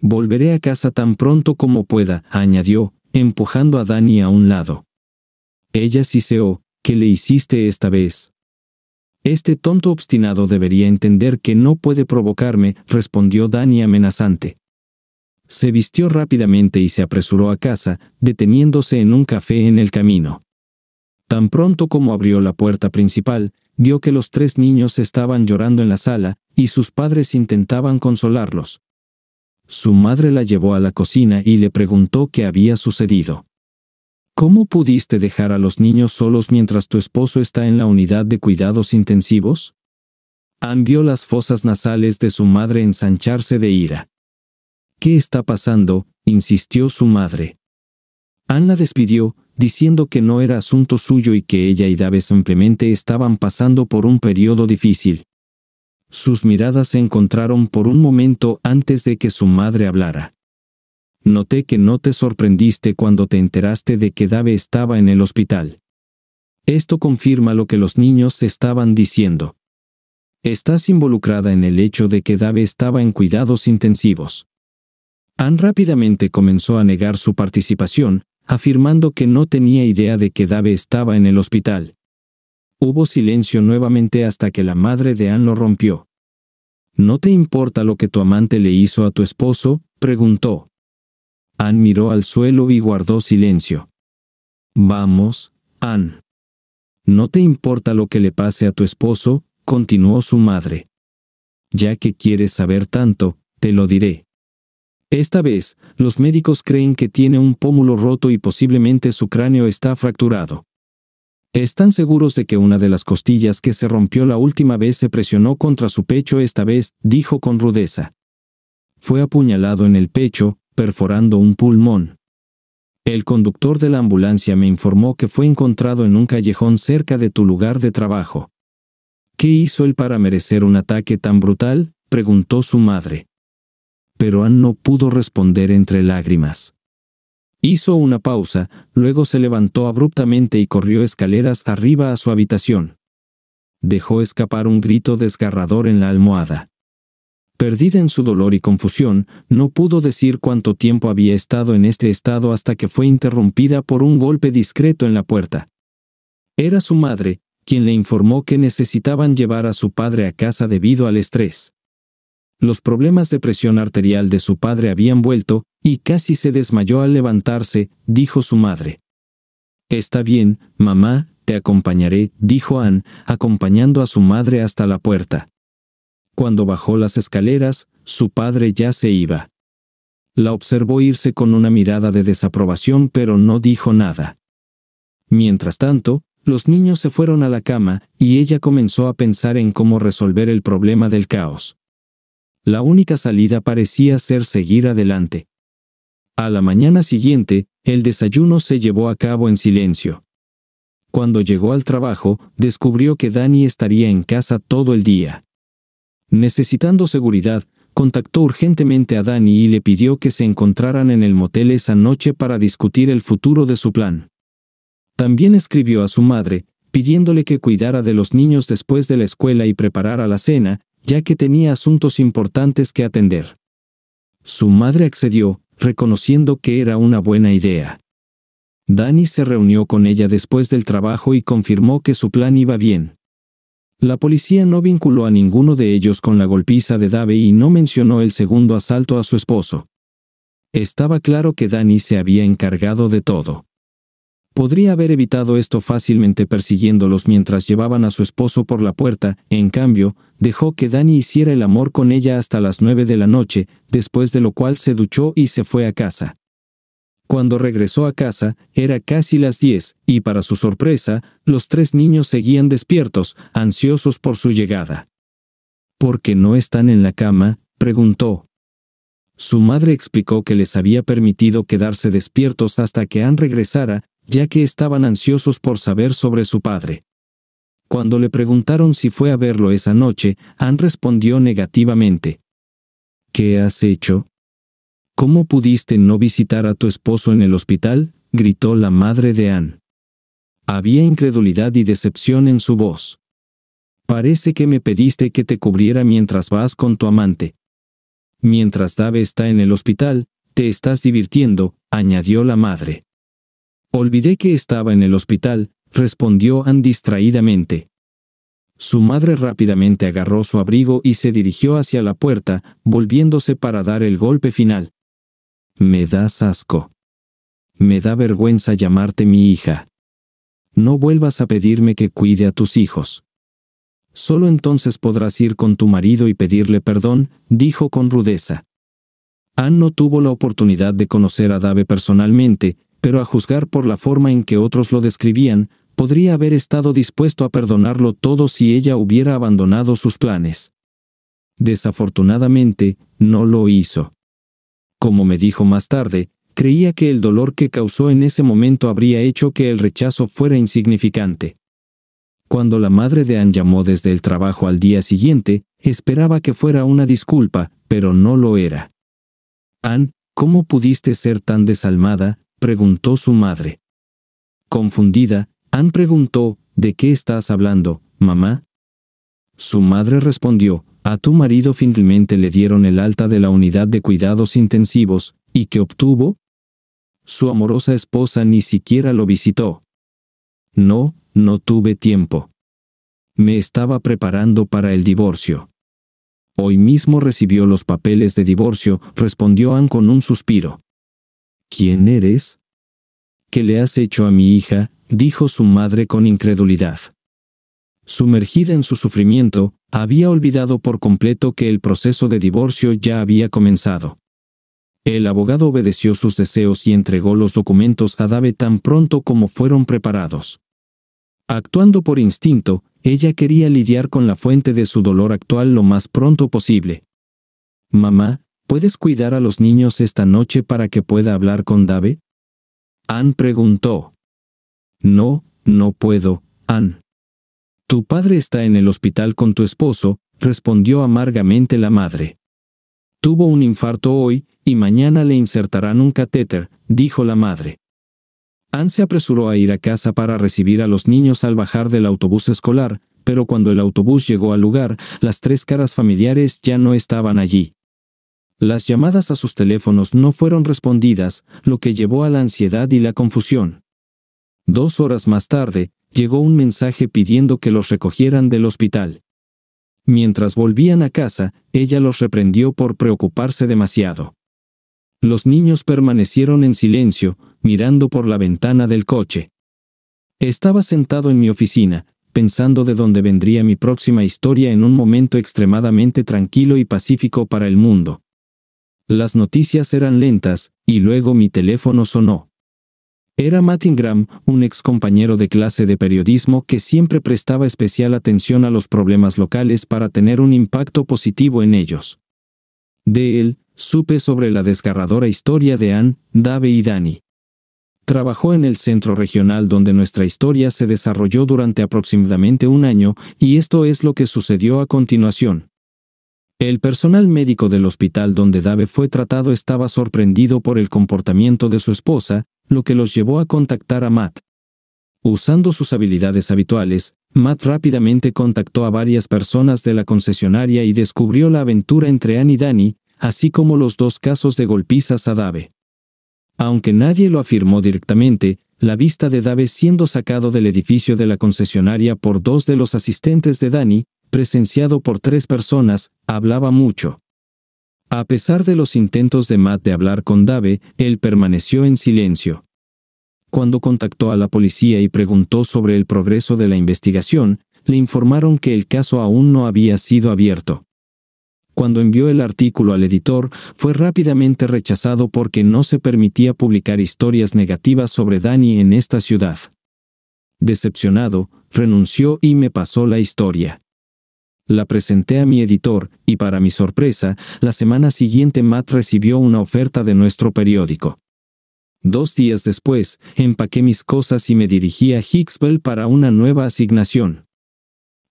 Volveré a casa tan pronto como pueda, añadió, empujando a Dani a un lado. Ella siseó, ¿qué le hiciste esta vez? Este tonto obstinado debería entender que no puede provocarme, respondió Dani amenazante. Se vistió rápidamente y se apresuró a casa, deteniéndose en un café en el camino. Tan pronto como abrió la puerta principal, vio que los tres niños estaban llorando en la sala, y sus padres intentaban consolarlos, su madre la llevó a la cocina y le preguntó qué había sucedido. ¿Cómo pudiste dejar a los niños solos mientras tu esposo está en la unidad de cuidados intensivos? Ann vio las fosas nasales de su madre ensancharse de ira. ¿Qué está pasando? insistió su madre. Ann la despidió, diciendo que no era asunto suyo y que ella y Dave simplemente estaban pasando por un periodo difícil. Sus miradas se encontraron por un momento antes de que su madre hablara. Noté que no te sorprendiste cuando te enteraste de que Dave estaba en el hospital. Esto confirma lo que los niños estaban diciendo. Estás involucrada en el hecho de que Dave estaba en cuidados intensivos. Ann rápidamente comenzó a negar su participación, afirmando que no tenía idea de que Dave estaba en el hospital. Hubo silencio nuevamente hasta que la madre de Anne lo rompió. ¿No te importa lo que tu amante le hizo a tu esposo? preguntó. Anne miró al suelo y guardó silencio. Vamos, Anne. ¿No te importa lo que le pase a tu esposo? continuó su madre. Ya que quieres saber tanto, te lo diré. Esta vez, los médicos creen que tiene un pómulo roto y posiblemente su cráneo está fracturado. Están seguros de que una de las costillas que se rompió la última vez se presionó contra su pecho esta vez, dijo con rudeza. Fue apuñalado en el pecho, perforando un pulmón. El conductor de la ambulancia me informó que fue encontrado en un callejón cerca de tu lugar de trabajo. ¿Qué hizo él para merecer un ataque tan brutal? preguntó su madre. Pero Ann no pudo responder entre lágrimas. Hizo una pausa, luego se levantó abruptamente y corrió escaleras arriba a su habitación. Dejó escapar un grito desgarrador en la almohada. Perdida en su dolor y confusión, no pudo decir cuánto tiempo había estado en este estado hasta que fue interrumpida por un golpe discreto en la puerta. Era su madre, quien le informó que necesitaban llevar a su padre a casa debido al estrés. Los problemas de presión arterial de su padre habían vuelto, y casi se desmayó al levantarse, dijo su madre. Está bien, mamá, te acompañaré, dijo Ann, acompañando a su madre hasta la puerta. Cuando bajó las escaleras, su padre ya se iba. La observó irse con una mirada de desaprobación, pero no dijo nada. Mientras tanto, los niños se fueron a la cama, y ella comenzó a pensar en cómo resolver el problema del caos. La única salida parecía ser seguir adelante. A la mañana siguiente, el desayuno se llevó a cabo en silencio. Cuando llegó al trabajo, descubrió que Dani estaría en casa todo el día. Necesitando seguridad, contactó urgentemente a Dani y le pidió que se encontraran en el motel esa noche para discutir el futuro de su plan. También escribió a su madre, pidiéndole que cuidara de los niños después de la escuela y preparara la cena, ya que tenía asuntos importantes que atender. Su madre accedió, reconociendo que era una buena idea. Danny se reunió con ella después del trabajo y confirmó que su plan iba bien. La policía no vinculó a ninguno de ellos con la golpiza de Dave y no mencionó el segundo asalto a su esposo. Estaba claro que Danny se había encargado de todo. Podría haber evitado esto fácilmente persiguiéndolos mientras llevaban a su esposo por la puerta, en cambio, dejó que Dani hiciera el amor con ella hasta las nueve de la noche, después de lo cual se duchó y se fue a casa. Cuando regresó a casa, era casi las diez, y para su sorpresa, los tres niños seguían despiertos, ansiosos por su llegada. ¿Por qué no están en la cama? preguntó. Su madre explicó que les había permitido quedarse despiertos hasta que Ann regresara, ya que estaban ansiosos por saber sobre su padre. Cuando le preguntaron si fue a verlo esa noche, Ann respondió negativamente. ¿Qué has hecho? ¿Cómo pudiste no visitar a tu esposo en el hospital? gritó la madre de Ann. Había incredulidad y decepción en su voz. Parece que me pediste que te cubriera mientras vas con tu amante. Mientras Dave está en el hospital, te estás divirtiendo, añadió la madre. Olvidé que estaba en el hospital, respondió Ann distraídamente. Su madre rápidamente agarró su abrigo y se dirigió hacia la puerta, volviéndose para dar el golpe final. Me das asco. Me da vergüenza llamarte mi hija. No vuelvas a pedirme que cuide a tus hijos. Solo entonces podrás ir con tu marido y pedirle perdón, dijo con rudeza. Ann no tuvo la oportunidad de conocer a Dave personalmente, pero a juzgar por la forma en que otros lo describían, podría haber estado dispuesto a perdonarlo todo si ella hubiera abandonado sus planes. Desafortunadamente, no lo hizo. Como me dijo más tarde, creía que el dolor que causó en ese momento habría hecho que el rechazo fuera insignificante. Cuando la madre de Anne llamó desde el trabajo al día siguiente, esperaba que fuera una disculpa, pero no lo era. Anne, ¿cómo pudiste ser tan desalmada? preguntó su madre. Confundida, Ann preguntó, ¿de qué estás hablando, mamá? Su madre respondió, a tu marido finalmente le dieron el alta de la unidad de cuidados intensivos, ¿y qué obtuvo? Su amorosa esposa ni siquiera lo visitó. No, no tuve tiempo. Me estaba preparando para el divorcio. Hoy mismo recibió los papeles de divorcio, respondió Ann con un suspiro. ¿Quién eres? ¿Qué le has hecho a mi hija? dijo su madre con incredulidad. Sumergida en su sufrimiento, había olvidado por completo que el proceso de divorcio ya había comenzado. El abogado obedeció sus deseos y entregó los documentos a Dave tan pronto como fueron preparados. Actuando por instinto, ella quería lidiar con la fuente de su dolor actual lo más pronto posible. Mamá, ¿Puedes cuidar a los niños esta noche para que pueda hablar con Dave? Ann preguntó. No, no puedo, Ann. Tu padre está en el hospital con tu esposo, respondió amargamente la madre. Tuvo un infarto hoy, y mañana le insertarán un catéter, dijo la madre. Ann se apresuró a ir a casa para recibir a los niños al bajar del autobús escolar, pero cuando el autobús llegó al lugar, las tres caras familiares ya no estaban allí. Las llamadas a sus teléfonos no fueron respondidas, lo que llevó a la ansiedad y la confusión. Dos horas más tarde, llegó un mensaje pidiendo que los recogieran del hospital. Mientras volvían a casa, ella los reprendió por preocuparse demasiado. Los niños permanecieron en silencio, mirando por la ventana del coche. Estaba sentado en mi oficina, pensando de dónde vendría mi próxima historia en un momento extremadamente tranquilo y pacífico para el mundo. Las noticias eran lentas, y luego mi teléfono sonó. Era Matt un ex compañero de clase de periodismo que siempre prestaba especial atención a los problemas locales para tener un impacto positivo en ellos. De él, supe sobre la desgarradora historia de Ann, Dave y Dani. Trabajó en el centro regional donde nuestra historia se desarrolló durante aproximadamente un año, y esto es lo que sucedió a continuación. El personal médico del hospital donde Dave fue tratado estaba sorprendido por el comportamiento de su esposa, lo que los llevó a contactar a Matt. Usando sus habilidades habituales, Matt rápidamente contactó a varias personas de la concesionaria y descubrió la aventura entre Ann y Danny, así como los dos casos de golpizas a Dave. Aunque nadie lo afirmó directamente, la vista de Dave siendo sacado del edificio de la concesionaria por dos de los asistentes de Danny, presenciado por tres personas, hablaba mucho. A pesar de los intentos de Matt de hablar con Dave, él permaneció en silencio. Cuando contactó a la policía y preguntó sobre el progreso de la investigación, le informaron que el caso aún no había sido abierto. Cuando envió el artículo al editor, fue rápidamente rechazado porque no se permitía publicar historias negativas sobre Danny en esta ciudad. Decepcionado, renunció y me pasó la historia. La presenté a mi editor, y para mi sorpresa, la semana siguiente Matt recibió una oferta de nuestro periódico. Dos días después, empaqué mis cosas y me dirigí a Hicksville para una nueva asignación.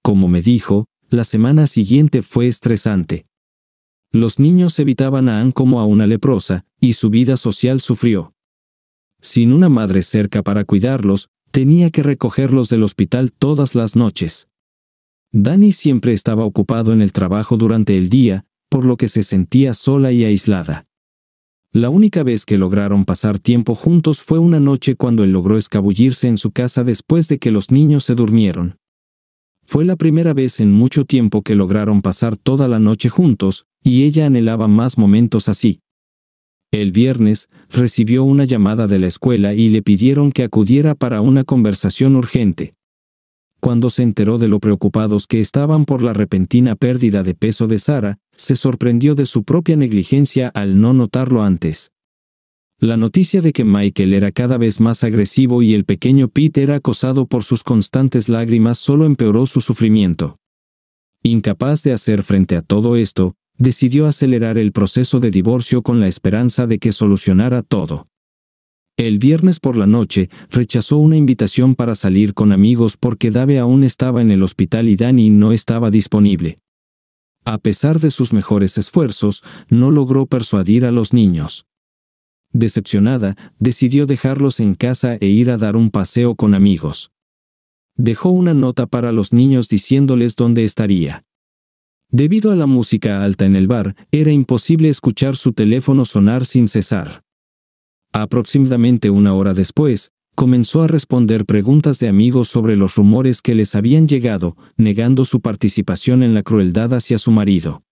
Como me dijo, la semana siguiente fue estresante. Los niños evitaban a Ann como a una leprosa, y su vida social sufrió. Sin una madre cerca para cuidarlos, tenía que recogerlos del hospital todas las noches. Danny siempre estaba ocupado en el trabajo durante el día, por lo que se sentía sola y aislada. La única vez que lograron pasar tiempo juntos fue una noche cuando él logró escabullirse en su casa después de que los niños se durmieron. Fue la primera vez en mucho tiempo que lograron pasar toda la noche juntos, y ella anhelaba más momentos así. El viernes, recibió una llamada de la escuela y le pidieron que acudiera para una conversación urgente. Cuando se enteró de lo preocupados que estaban por la repentina pérdida de peso de Sara, se sorprendió de su propia negligencia al no notarlo antes. La noticia de que Michael era cada vez más agresivo y el pequeño Pete era acosado por sus constantes lágrimas solo empeoró su sufrimiento. Incapaz de hacer frente a todo esto, decidió acelerar el proceso de divorcio con la esperanza de que solucionara todo. El viernes por la noche, rechazó una invitación para salir con amigos porque Dave aún estaba en el hospital y Dani no estaba disponible. A pesar de sus mejores esfuerzos, no logró persuadir a los niños. Decepcionada, decidió dejarlos en casa e ir a dar un paseo con amigos. Dejó una nota para los niños diciéndoles dónde estaría. Debido a la música alta en el bar, era imposible escuchar su teléfono sonar sin cesar. Aproximadamente una hora después, comenzó a responder preguntas de amigos sobre los rumores que les habían llegado, negando su participación en la crueldad hacia su marido.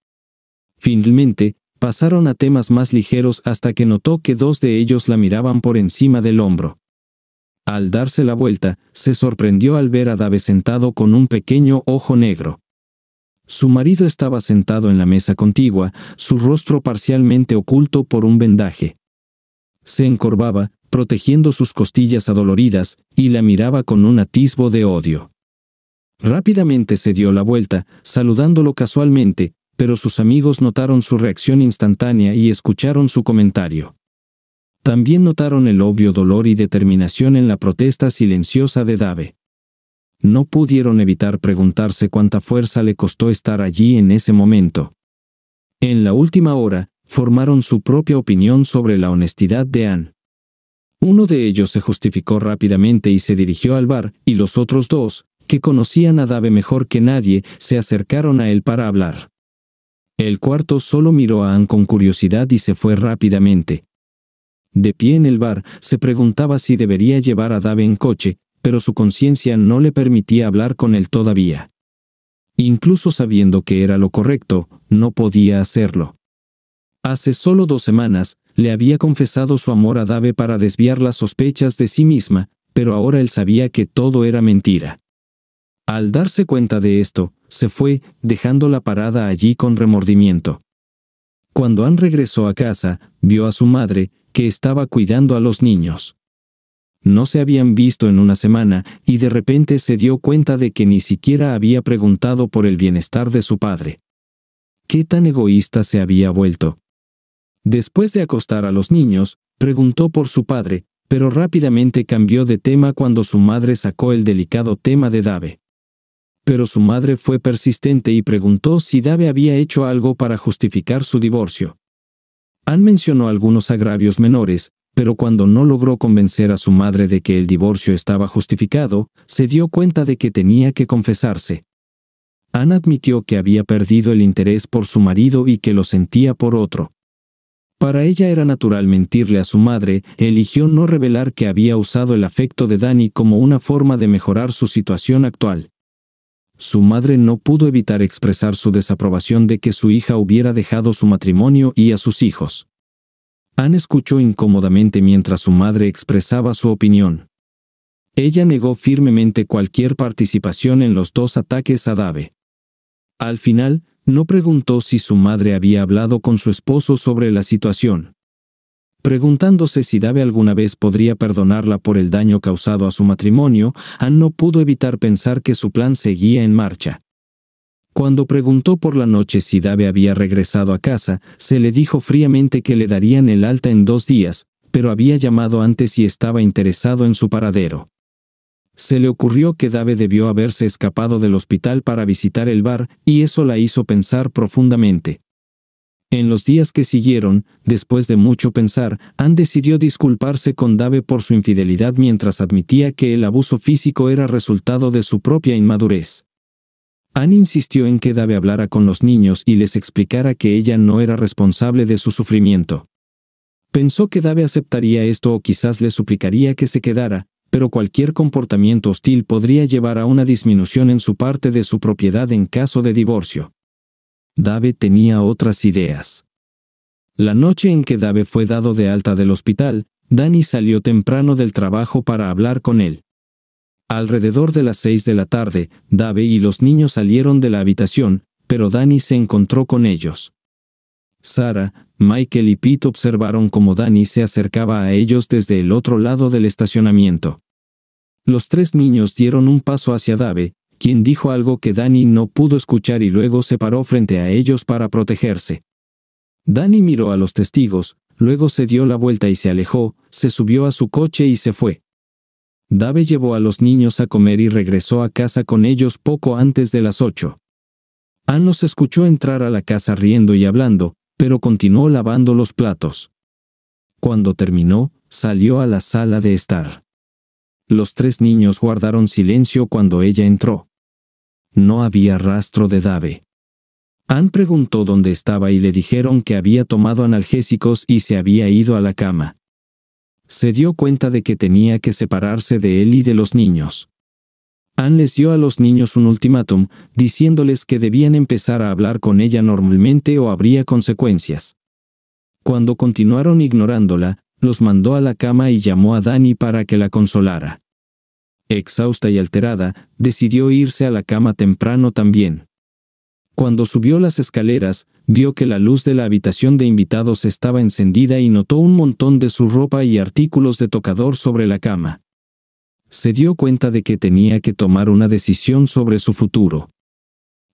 Finalmente, pasaron a temas más ligeros hasta que notó que dos de ellos la miraban por encima del hombro. Al darse la vuelta, se sorprendió al ver a Dave sentado con un pequeño ojo negro. Su marido estaba sentado en la mesa contigua, su rostro parcialmente oculto por un vendaje se encorvaba, protegiendo sus costillas adoloridas, y la miraba con un atisbo de odio. Rápidamente se dio la vuelta, saludándolo casualmente, pero sus amigos notaron su reacción instantánea y escucharon su comentario. También notaron el obvio dolor y determinación en la protesta silenciosa de Dave. No pudieron evitar preguntarse cuánta fuerza le costó estar allí en ese momento. En la última hora, formaron su propia opinión sobre la honestidad de Anne. Uno de ellos se justificó rápidamente y se dirigió al bar, y los otros dos, que conocían a Dave mejor que nadie, se acercaron a él para hablar. El cuarto solo miró a Anne con curiosidad y se fue rápidamente. De pie en el bar, se preguntaba si debería llevar a Dave en coche, pero su conciencia no le permitía hablar con él todavía. Incluso sabiendo que era lo correcto, no podía hacerlo. Hace solo dos semanas, le había confesado su amor a Dave para desviar las sospechas de sí misma, pero ahora él sabía que todo era mentira. Al darse cuenta de esto, se fue, dejando la parada allí con remordimiento. Cuando Ann regresó a casa, vio a su madre, que estaba cuidando a los niños. No se habían visto en una semana, y de repente se dio cuenta de que ni siquiera había preguntado por el bienestar de su padre. ¿Qué tan egoísta se había vuelto? Después de acostar a los niños, preguntó por su padre, pero rápidamente cambió de tema cuando su madre sacó el delicado tema de Dave. Pero su madre fue persistente y preguntó si Dave había hecho algo para justificar su divorcio. Ann mencionó algunos agravios menores, pero cuando no logró convencer a su madre de que el divorcio estaba justificado, se dio cuenta de que tenía que confesarse. Ann admitió que había perdido el interés por su marido y que lo sentía por otro. Para ella era natural mentirle a su madre, eligió no revelar que había usado el afecto de Dani como una forma de mejorar su situación actual. Su madre no pudo evitar expresar su desaprobación de que su hija hubiera dejado su matrimonio y a sus hijos. Anne escuchó incómodamente mientras su madre expresaba su opinión. Ella negó firmemente cualquier participación en los dos ataques a Dave. Al final, no preguntó si su madre había hablado con su esposo sobre la situación. Preguntándose si Dave alguna vez podría perdonarla por el daño causado a su matrimonio, Ann no pudo evitar pensar que su plan seguía en marcha. Cuando preguntó por la noche si Dave había regresado a casa, se le dijo fríamente que le darían el alta en dos días, pero había llamado antes y estaba interesado en su paradero se le ocurrió que Dave debió haberse escapado del hospital para visitar el bar, y eso la hizo pensar profundamente. En los días que siguieron, después de mucho pensar, Ann decidió disculparse con Dave por su infidelidad mientras admitía que el abuso físico era resultado de su propia inmadurez. Ann insistió en que Dave hablara con los niños y les explicara que ella no era responsable de su sufrimiento. Pensó que Dave aceptaría esto o quizás le suplicaría que se quedara, pero cualquier comportamiento hostil podría llevar a una disminución en su parte de su propiedad en caso de divorcio. Dave tenía otras ideas. La noche en que Dave fue dado de alta del hospital, Danny salió temprano del trabajo para hablar con él. Alrededor de las seis de la tarde, Dave y los niños salieron de la habitación, pero Danny se encontró con ellos. Sara, Michael y Pete observaron cómo Danny se acercaba a ellos desde el otro lado del estacionamiento. Los tres niños dieron un paso hacia Dave, quien dijo algo que Danny no pudo escuchar y luego se paró frente a ellos para protegerse. Danny miró a los testigos, luego se dio la vuelta y se alejó, se subió a su coche y se fue. Dave llevó a los niños a comer y regresó a casa con ellos poco antes de las ocho. Ann los escuchó entrar a la casa riendo y hablando, pero continuó lavando los platos. Cuando terminó, salió a la sala de estar. Los tres niños guardaron silencio cuando ella entró. No había rastro de Dave. Ann preguntó dónde estaba y le dijeron que había tomado analgésicos y se había ido a la cama. Se dio cuenta de que tenía que separarse de él y de los niños. Anne les dio a los niños un ultimátum, diciéndoles que debían empezar a hablar con ella normalmente o habría consecuencias. Cuando continuaron ignorándola, los mandó a la cama y llamó a Dani para que la consolara. Exhausta y alterada, decidió irse a la cama temprano también. Cuando subió las escaleras, vio que la luz de la habitación de invitados estaba encendida y notó un montón de su ropa y artículos de tocador sobre la cama se dio cuenta de que tenía que tomar una decisión sobre su futuro.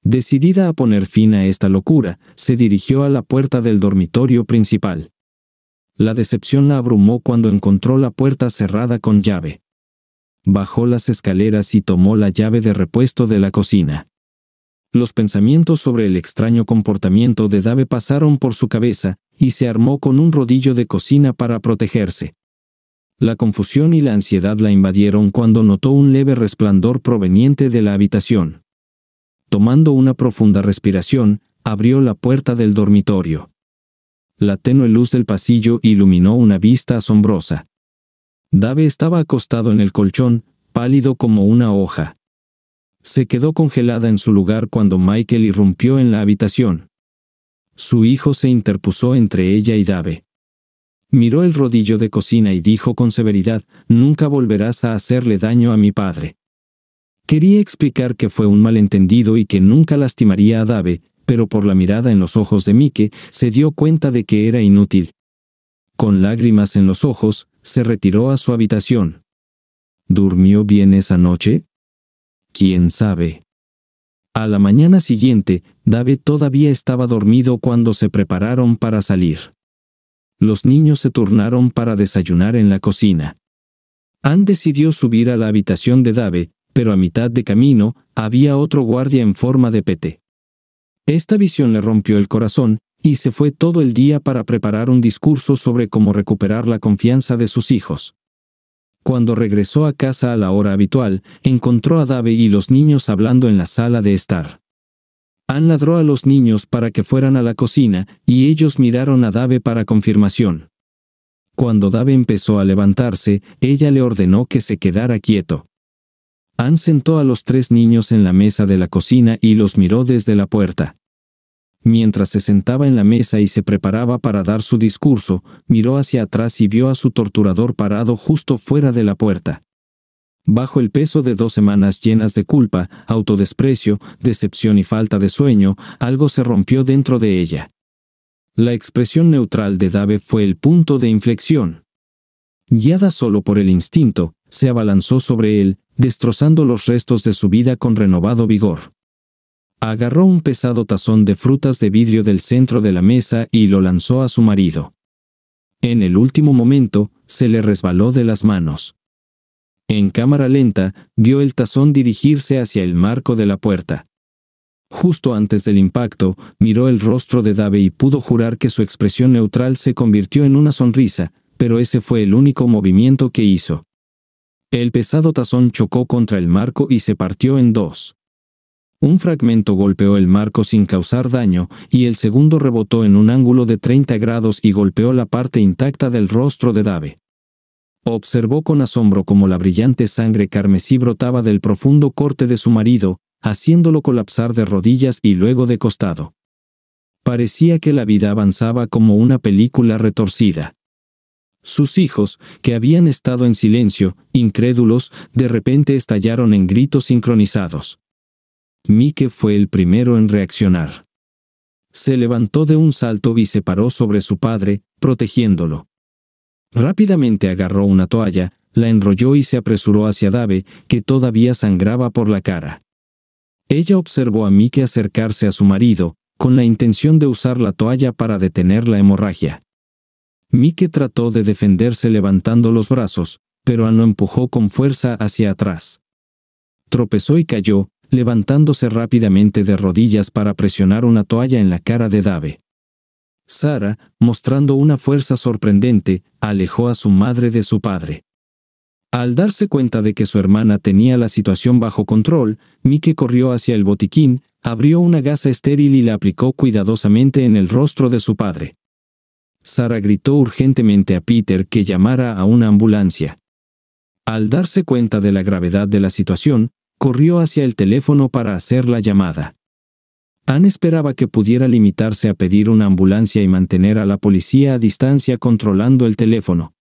Decidida a poner fin a esta locura, se dirigió a la puerta del dormitorio principal. La decepción la abrumó cuando encontró la puerta cerrada con llave. Bajó las escaleras y tomó la llave de repuesto de la cocina. Los pensamientos sobre el extraño comportamiento de Dave pasaron por su cabeza, y se armó con un rodillo de cocina para protegerse. La confusión y la ansiedad la invadieron cuando notó un leve resplandor proveniente de la habitación. Tomando una profunda respiración, abrió la puerta del dormitorio. La tenue luz del pasillo iluminó una vista asombrosa. Dave estaba acostado en el colchón, pálido como una hoja. Se quedó congelada en su lugar cuando Michael irrumpió en la habitación. Su hijo se interpuso entre ella y Dave miró el rodillo de cocina y dijo con severidad, nunca volverás a hacerle daño a mi padre. Quería explicar que fue un malentendido y que nunca lastimaría a Dave, pero por la mirada en los ojos de Mike, se dio cuenta de que era inútil. Con lágrimas en los ojos, se retiró a su habitación. ¿Durmió bien esa noche? ¿Quién sabe? A la mañana siguiente, Dave todavía estaba dormido cuando se prepararon para salir los niños se turnaron para desayunar en la cocina. Ann decidió subir a la habitación de Dave, pero a mitad de camino había otro guardia en forma de pete. Esta visión le rompió el corazón, y se fue todo el día para preparar un discurso sobre cómo recuperar la confianza de sus hijos. Cuando regresó a casa a la hora habitual, encontró a Dave y los niños hablando en la sala de estar. Ann ladró a los niños para que fueran a la cocina, y ellos miraron a Dave para confirmación. Cuando Dave empezó a levantarse, ella le ordenó que se quedara quieto. Ann sentó a los tres niños en la mesa de la cocina y los miró desde la puerta. Mientras se sentaba en la mesa y se preparaba para dar su discurso, miró hacia atrás y vio a su torturador parado justo fuera de la puerta. Bajo el peso de dos semanas llenas de culpa, autodesprecio, decepción y falta de sueño, algo se rompió dentro de ella. La expresión neutral de Dave fue el punto de inflexión. Guiada solo por el instinto, se abalanzó sobre él, destrozando los restos de su vida con renovado vigor. Agarró un pesado tazón de frutas de vidrio del centro de la mesa y lo lanzó a su marido. En el último momento, se le resbaló de las manos en cámara lenta, vio el tazón dirigirse hacia el marco de la puerta. Justo antes del impacto, miró el rostro de Dave y pudo jurar que su expresión neutral se convirtió en una sonrisa, pero ese fue el único movimiento que hizo. El pesado tazón chocó contra el marco y se partió en dos. Un fragmento golpeó el marco sin causar daño, y el segundo rebotó en un ángulo de 30 grados y golpeó la parte intacta del rostro de Dave. Observó con asombro cómo la brillante sangre carmesí brotaba del profundo corte de su marido, haciéndolo colapsar de rodillas y luego de costado. Parecía que la vida avanzaba como una película retorcida. Sus hijos, que habían estado en silencio, incrédulos, de repente estallaron en gritos sincronizados. Mike fue el primero en reaccionar. Se levantó de un salto y se paró sobre su padre, protegiéndolo. Rápidamente agarró una toalla, la enrolló y se apresuró hacia Dave, que todavía sangraba por la cara. Ella observó a Mike acercarse a su marido, con la intención de usar la toalla para detener la hemorragia. Mike trató de defenderse levantando los brazos, pero lo empujó con fuerza hacia atrás. Tropezó y cayó, levantándose rápidamente de rodillas para presionar una toalla en la cara de Dave. Sara, mostrando una fuerza sorprendente, alejó a su madre de su padre. Al darse cuenta de que su hermana tenía la situación bajo control, Mike corrió hacia el botiquín, abrió una gasa estéril y la aplicó cuidadosamente en el rostro de su padre. Sara gritó urgentemente a Peter que llamara a una ambulancia. Al darse cuenta de la gravedad de la situación, corrió hacia el teléfono para hacer la llamada. Anne esperaba que pudiera limitarse a pedir una ambulancia y mantener a la policía a distancia controlando el teléfono.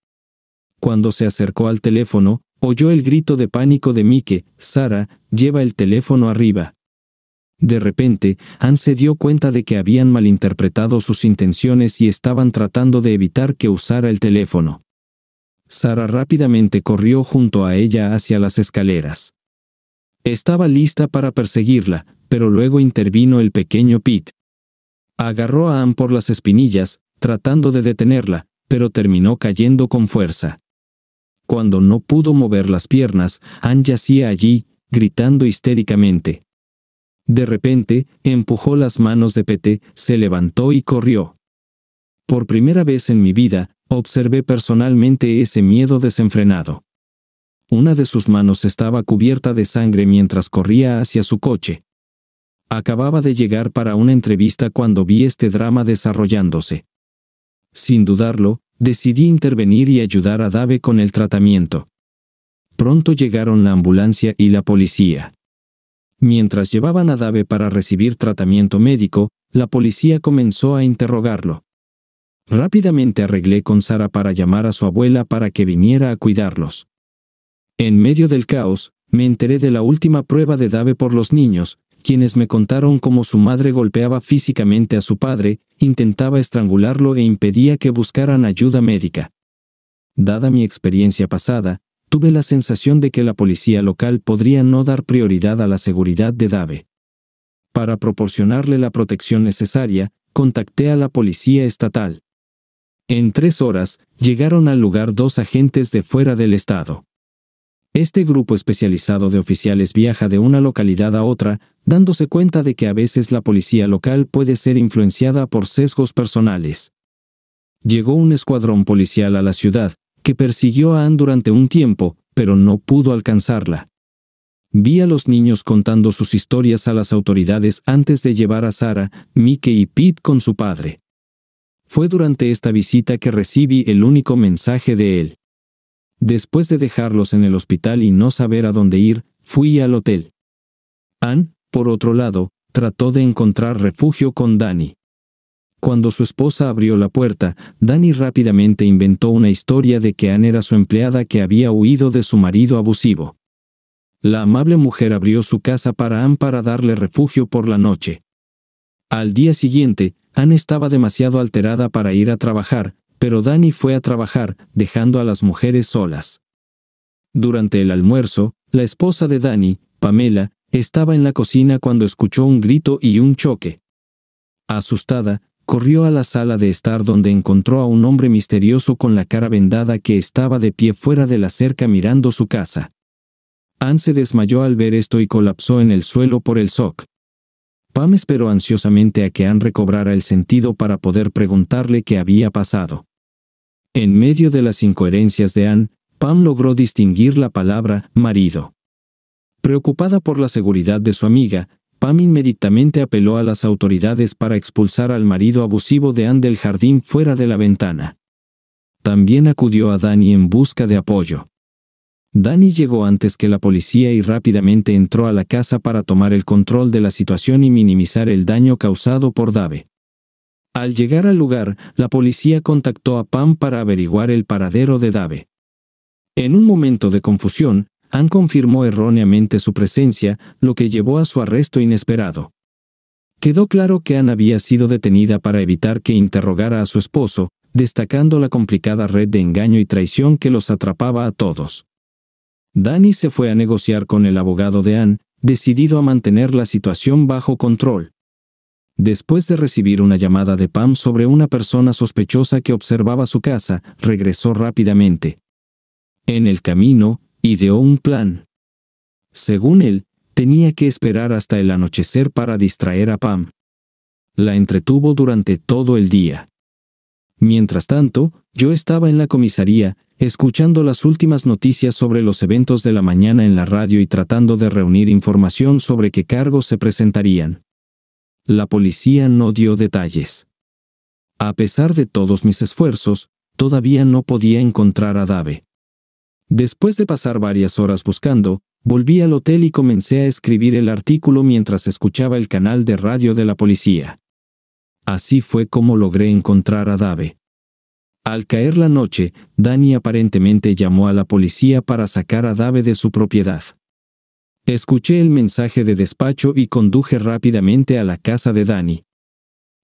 Cuando se acercó al teléfono, oyó el grito de pánico de Mike, Sara, lleva el teléfono arriba. De repente, Anne se dio cuenta de que habían malinterpretado sus intenciones y estaban tratando de evitar que usara el teléfono. Sara rápidamente corrió junto a ella hacia las escaleras. Estaba lista para perseguirla, pero luego intervino el pequeño Pete. Agarró a Ann por las espinillas, tratando de detenerla, pero terminó cayendo con fuerza. Cuando no pudo mover las piernas, Ann yacía allí, gritando histéricamente. De repente, empujó las manos de Pete, se levantó y corrió. Por primera vez en mi vida, observé personalmente ese miedo desenfrenado. Una de sus manos estaba cubierta de sangre mientras corría hacia su coche, Acababa de llegar para una entrevista cuando vi este drama desarrollándose. Sin dudarlo, decidí intervenir y ayudar a Dave con el tratamiento. Pronto llegaron la ambulancia y la policía. Mientras llevaban a Dave para recibir tratamiento médico, la policía comenzó a interrogarlo. Rápidamente arreglé con Sara para llamar a su abuela para que viniera a cuidarlos. En medio del caos, me enteré de la última prueba de Dave por los niños, quienes me contaron cómo su madre golpeaba físicamente a su padre, intentaba estrangularlo e impedía que buscaran ayuda médica. Dada mi experiencia pasada, tuve la sensación de que la policía local podría no dar prioridad a la seguridad de Dave. Para proporcionarle la protección necesaria, contacté a la policía estatal. En tres horas, llegaron al lugar dos agentes de fuera del estado. Este grupo especializado de oficiales viaja de una localidad a otra, dándose cuenta de que a veces la policía local puede ser influenciada por sesgos personales. Llegó un escuadrón policial a la ciudad, que persiguió a Anne durante un tiempo, pero no pudo alcanzarla. Vi a los niños contando sus historias a las autoridades antes de llevar a Sara, Mickey y Pete con su padre. Fue durante esta visita que recibí el único mensaje de él. Después de dejarlos en el hospital y no saber a dónde ir, fui al hotel. Ann, por otro lado, trató de encontrar refugio con Dani. Cuando su esposa abrió la puerta, Dani rápidamente inventó una historia de que Anne era su empleada que había huido de su marido abusivo. La amable mujer abrió su casa para Anne para darle refugio por la noche. Al día siguiente, Anne estaba demasiado alterada para ir a trabajar, pero Dani fue a trabajar, dejando a las mujeres solas. Durante el almuerzo, la esposa de Dani, Pamela, estaba en la cocina cuando escuchó un grito y un choque. Asustada, corrió a la sala de estar donde encontró a un hombre misterioso con la cara vendada que estaba de pie fuera de la cerca mirando su casa. Ann se desmayó al ver esto y colapsó en el suelo por el shock. Pam esperó ansiosamente a que Anne recobrara el sentido para poder preguntarle qué había pasado. En medio de las incoherencias de Ann, Pam logró distinguir la palabra marido. Preocupada por la seguridad de su amiga, Pam inmediatamente apeló a las autoridades para expulsar al marido abusivo de Anne del jardín fuera de la ventana. También acudió a Danny en busca de apoyo. Danny llegó antes que la policía y rápidamente entró a la casa para tomar el control de la situación y minimizar el daño causado por Dave. Al llegar al lugar, la policía contactó a Pam para averiguar el paradero de Dave. En un momento de confusión, Ann confirmó erróneamente su presencia, lo que llevó a su arresto inesperado. Quedó claro que Ann había sido detenida para evitar que interrogara a su esposo, destacando la complicada red de engaño y traición que los atrapaba a todos. Danny se fue a negociar con el abogado de Ann, decidido a mantener la situación bajo control. Después de recibir una llamada de Pam sobre una persona sospechosa que observaba su casa, regresó rápidamente. En el camino, ideó un plan. Según él, tenía que esperar hasta el anochecer para distraer a Pam. La entretuvo durante todo el día. Mientras tanto, yo estaba en la comisaría, escuchando las últimas noticias sobre los eventos de la mañana en la radio y tratando de reunir información sobre qué cargos se presentarían. La policía no dio detalles. A pesar de todos mis esfuerzos, todavía no podía encontrar a Dave. Después de pasar varias horas buscando, volví al hotel y comencé a escribir el artículo mientras escuchaba el canal de radio de la policía. Así fue como logré encontrar a Dave. Al caer la noche, Dani aparentemente llamó a la policía para sacar a Dave de su propiedad. Escuché el mensaje de despacho y conduje rápidamente a la casa de Dani.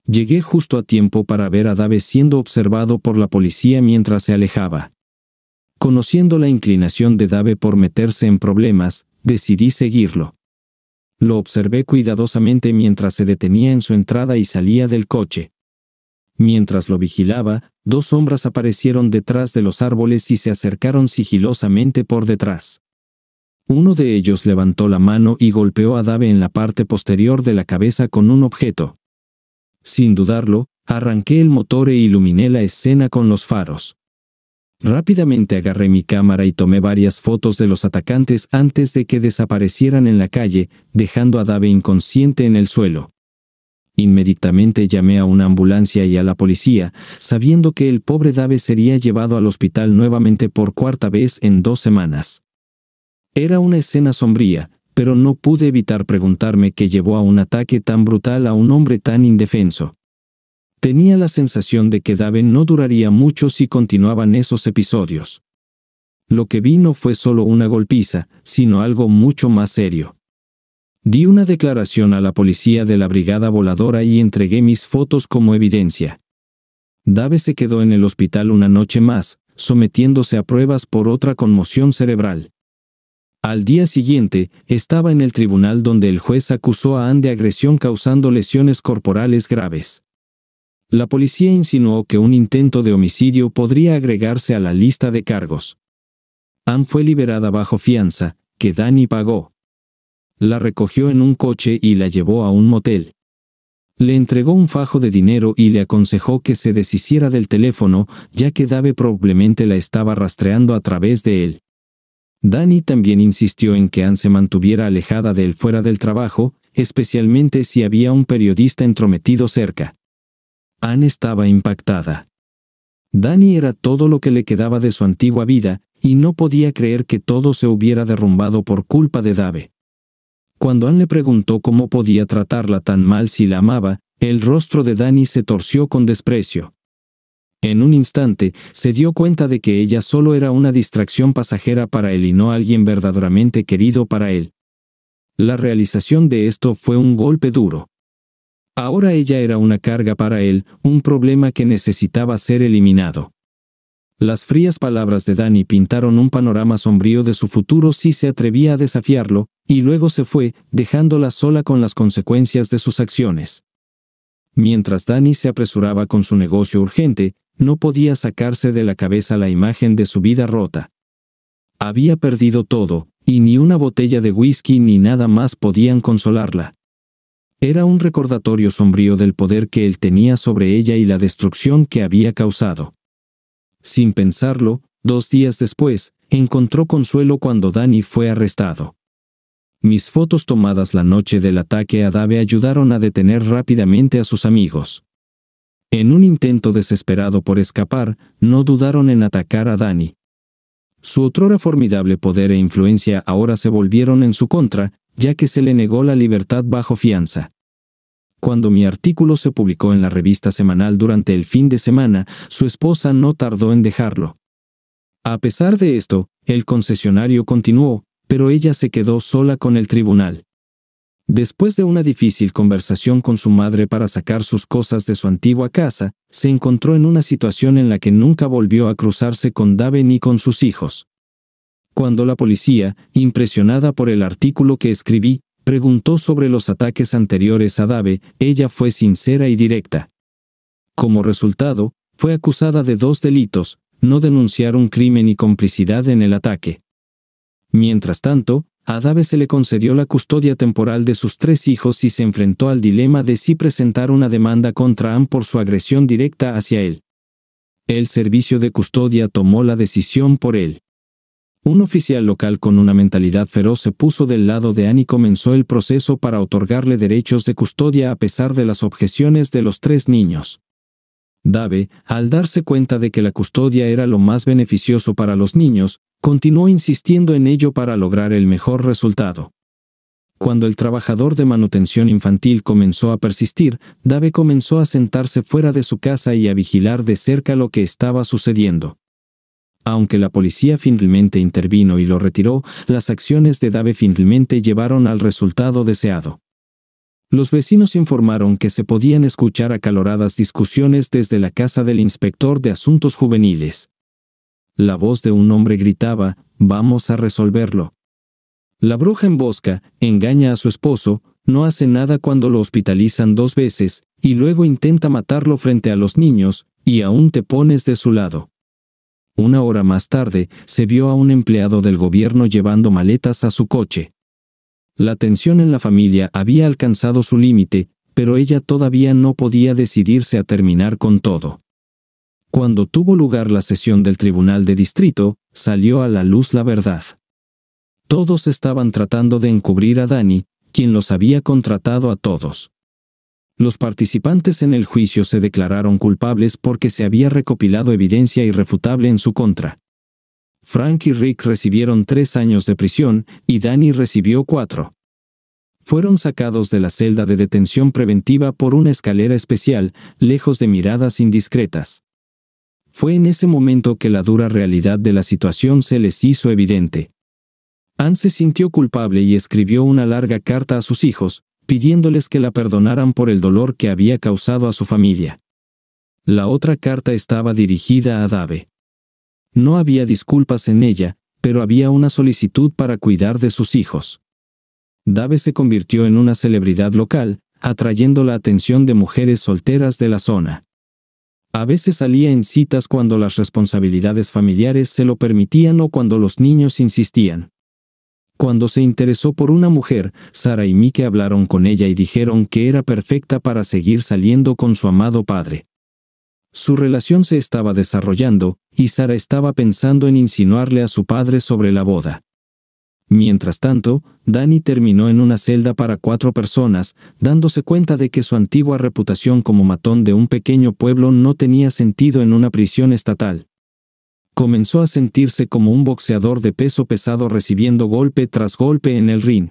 Llegué justo a tiempo para ver a Dave siendo observado por la policía mientras se alejaba. Conociendo la inclinación de Dave por meterse en problemas, decidí seguirlo. Lo observé cuidadosamente mientras se detenía en su entrada y salía del coche. Mientras lo vigilaba, dos sombras aparecieron detrás de los árboles y se acercaron sigilosamente por detrás. Uno de ellos levantó la mano y golpeó a Dave en la parte posterior de la cabeza con un objeto. Sin dudarlo, arranqué el motor e iluminé la escena con los faros. Rápidamente agarré mi cámara y tomé varias fotos de los atacantes antes de que desaparecieran en la calle, dejando a Dave inconsciente en el suelo. Inmediatamente llamé a una ambulancia y a la policía, sabiendo que el pobre Dave sería llevado al hospital nuevamente por cuarta vez en dos semanas. Era una escena sombría, pero no pude evitar preguntarme qué llevó a un ataque tan brutal a un hombre tan indefenso. Tenía la sensación de que Dave no duraría mucho si continuaban esos episodios. Lo que vi no fue solo una golpiza, sino algo mucho más serio. Di una declaración a la policía de la brigada voladora y entregué mis fotos como evidencia. Dave se quedó en el hospital una noche más, sometiéndose a pruebas por otra conmoción cerebral. Al día siguiente, estaba en el tribunal donde el juez acusó a Anne de agresión causando lesiones corporales graves. La policía insinuó que un intento de homicidio podría agregarse a la lista de cargos. Ann fue liberada bajo fianza, que Danny pagó. La recogió en un coche y la llevó a un motel. Le entregó un fajo de dinero y le aconsejó que se deshiciera del teléfono, ya que Dave probablemente la estaba rastreando a través de él. Danny también insistió en que Ann se mantuviera alejada de él fuera del trabajo, especialmente si había un periodista entrometido cerca. Anne estaba impactada. Danny era todo lo que le quedaba de su antigua vida, y no podía creer que todo se hubiera derrumbado por culpa de Dave. Cuando Anne le preguntó cómo podía tratarla tan mal si la amaba, el rostro de Danny se torció con desprecio. En un instante, se dio cuenta de que ella solo era una distracción pasajera para él y no alguien verdaderamente querido para él. La realización de esto fue un golpe duro. Ahora ella era una carga para él, un problema que necesitaba ser eliminado. Las frías palabras de Danny pintaron un panorama sombrío de su futuro si se atrevía a desafiarlo, y luego se fue, dejándola sola con las consecuencias de sus acciones. Mientras Danny se apresuraba con su negocio urgente, no podía sacarse de la cabeza la imagen de su vida rota. Había perdido todo, y ni una botella de whisky ni nada más podían consolarla. Era un recordatorio sombrío del poder que él tenía sobre ella y la destrucción que había causado. Sin pensarlo, dos días después, encontró consuelo cuando Danny fue arrestado. Mis fotos tomadas la noche del ataque a Dave ayudaron a detener rápidamente a sus amigos. En un intento desesperado por escapar, no dudaron en atacar a Danny. Su otrora formidable poder e influencia ahora se volvieron en su contra, ya que se le negó la libertad bajo fianza. Cuando mi artículo se publicó en la revista semanal durante el fin de semana, su esposa no tardó en dejarlo. A pesar de esto, el concesionario continuó, pero ella se quedó sola con el tribunal. Después de una difícil conversación con su madre para sacar sus cosas de su antigua casa, se encontró en una situación en la que nunca volvió a cruzarse con Dave ni con sus hijos cuando la policía, impresionada por el artículo que escribí, preguntó sobre los ataques anteriores a Dave, ella fue sincera y directa. Como resultado, fue acusada de dos delitos, no denunciar un crimen y complicidad en el ataque. Mientras tanto, a Dave se le concedió la custodia temporal de sus tres hijos y se enfrentó al dilema de si presentar una demanda contra Ann por su agresión directa hacia él. El servicio de custodia tomó la decisión por él. Un oficial local con una mentalidad feroz se puso del lado de Annie y comenzó el proceso para otorgarle derechos de custodia a pesar de las objeciones de los tres niños. Dave, al darse cuenta de que la custodia era lo más beneficioso para los niños, continuó insistiendo en ello para lograr el mejor resultado. Cuando el trabajador de manutención infantil comenzó a persistir, Dave comenzó a sentarse fuera de su casa y a vigilar de cerca lo que estaba sucediendo. Aunque la policía finalmente intervino y lo retiró, las acciones de Dave finalmente llevaron al resultado deseado. Los vecinos informaron que se podían escuchar acaloradas discusiones desde la casa del inspector de asuntos juveniles. La voz de un hombre gritaba, vamos a resolverlo. La bruja embosca, engaña a su esposo, no hace nada cuando lo hospitalizan dos veces, y luego intenta matarlo frente a los niños, y aún te pones de su lado. Una hora más tarde, se vio a un empleado del gobierno llevando maletas a su coche. La tensión en la familia había alcanzado su límite, pero ella todavía no podía decidirse a terminar con todo. Cuando tuvo lugar la sesión del Tribunal de Distrito, salió a la luz la verdad. Todos estaban tratando de encubrir a Dani, quien los había contratado a todos. Los participantes en el juicio se declararon culpables porque se había recopilado evidencia irrefutable en su contra. Frank y Rick recibieron tres años de prisión y Danny recibió cuatro. Fueron sacados de la celda de detención preventiva por una escalera especial, lejos de miradas indiscretas. Fue en ese momento que la dura realidad de la situación se les hizo evidente. Anne se sintió culpable y escribió una larga carta a sus hijos, pidiéndoles que la perdonaran por el dolor que había causado a su familia. La otra carta estaba dirigida a Dave. No había disculpas en ella, pero había una solicitud para cuidar de sus hijos. Dave se convirtió en una celebridad local, atrayendo la atención de mujeres solteras de la zona. A veces salía en citas cuando las responsabilidades familiares se lo permitían o cuando los niños insistían. Cuando se interesó por una mujer, Sara y Mike hablaron con ella y dijeron que era perfecta para seguir saliendo con su amado padre. Su relación se estaba desarrollando, y Sara estaba pensando en insinuarle a su padre sobre la boda. Mientras tanto, Danny terminó en una celda para cuatro personas, dándose cuenta de que su antigua reputación como matón de un pequeño pueblo no tenía sentido en una prisión estatal comenzó a sentirse como un boxeador de peso pesado recibiendo golpe tras golpe en el ring.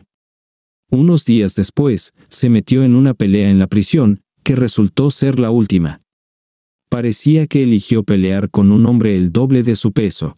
Unos días después, se metió en una pelea en la prisión, que resultó ser la última. Parecía que eligió pelear con un hombre el doble de su peso.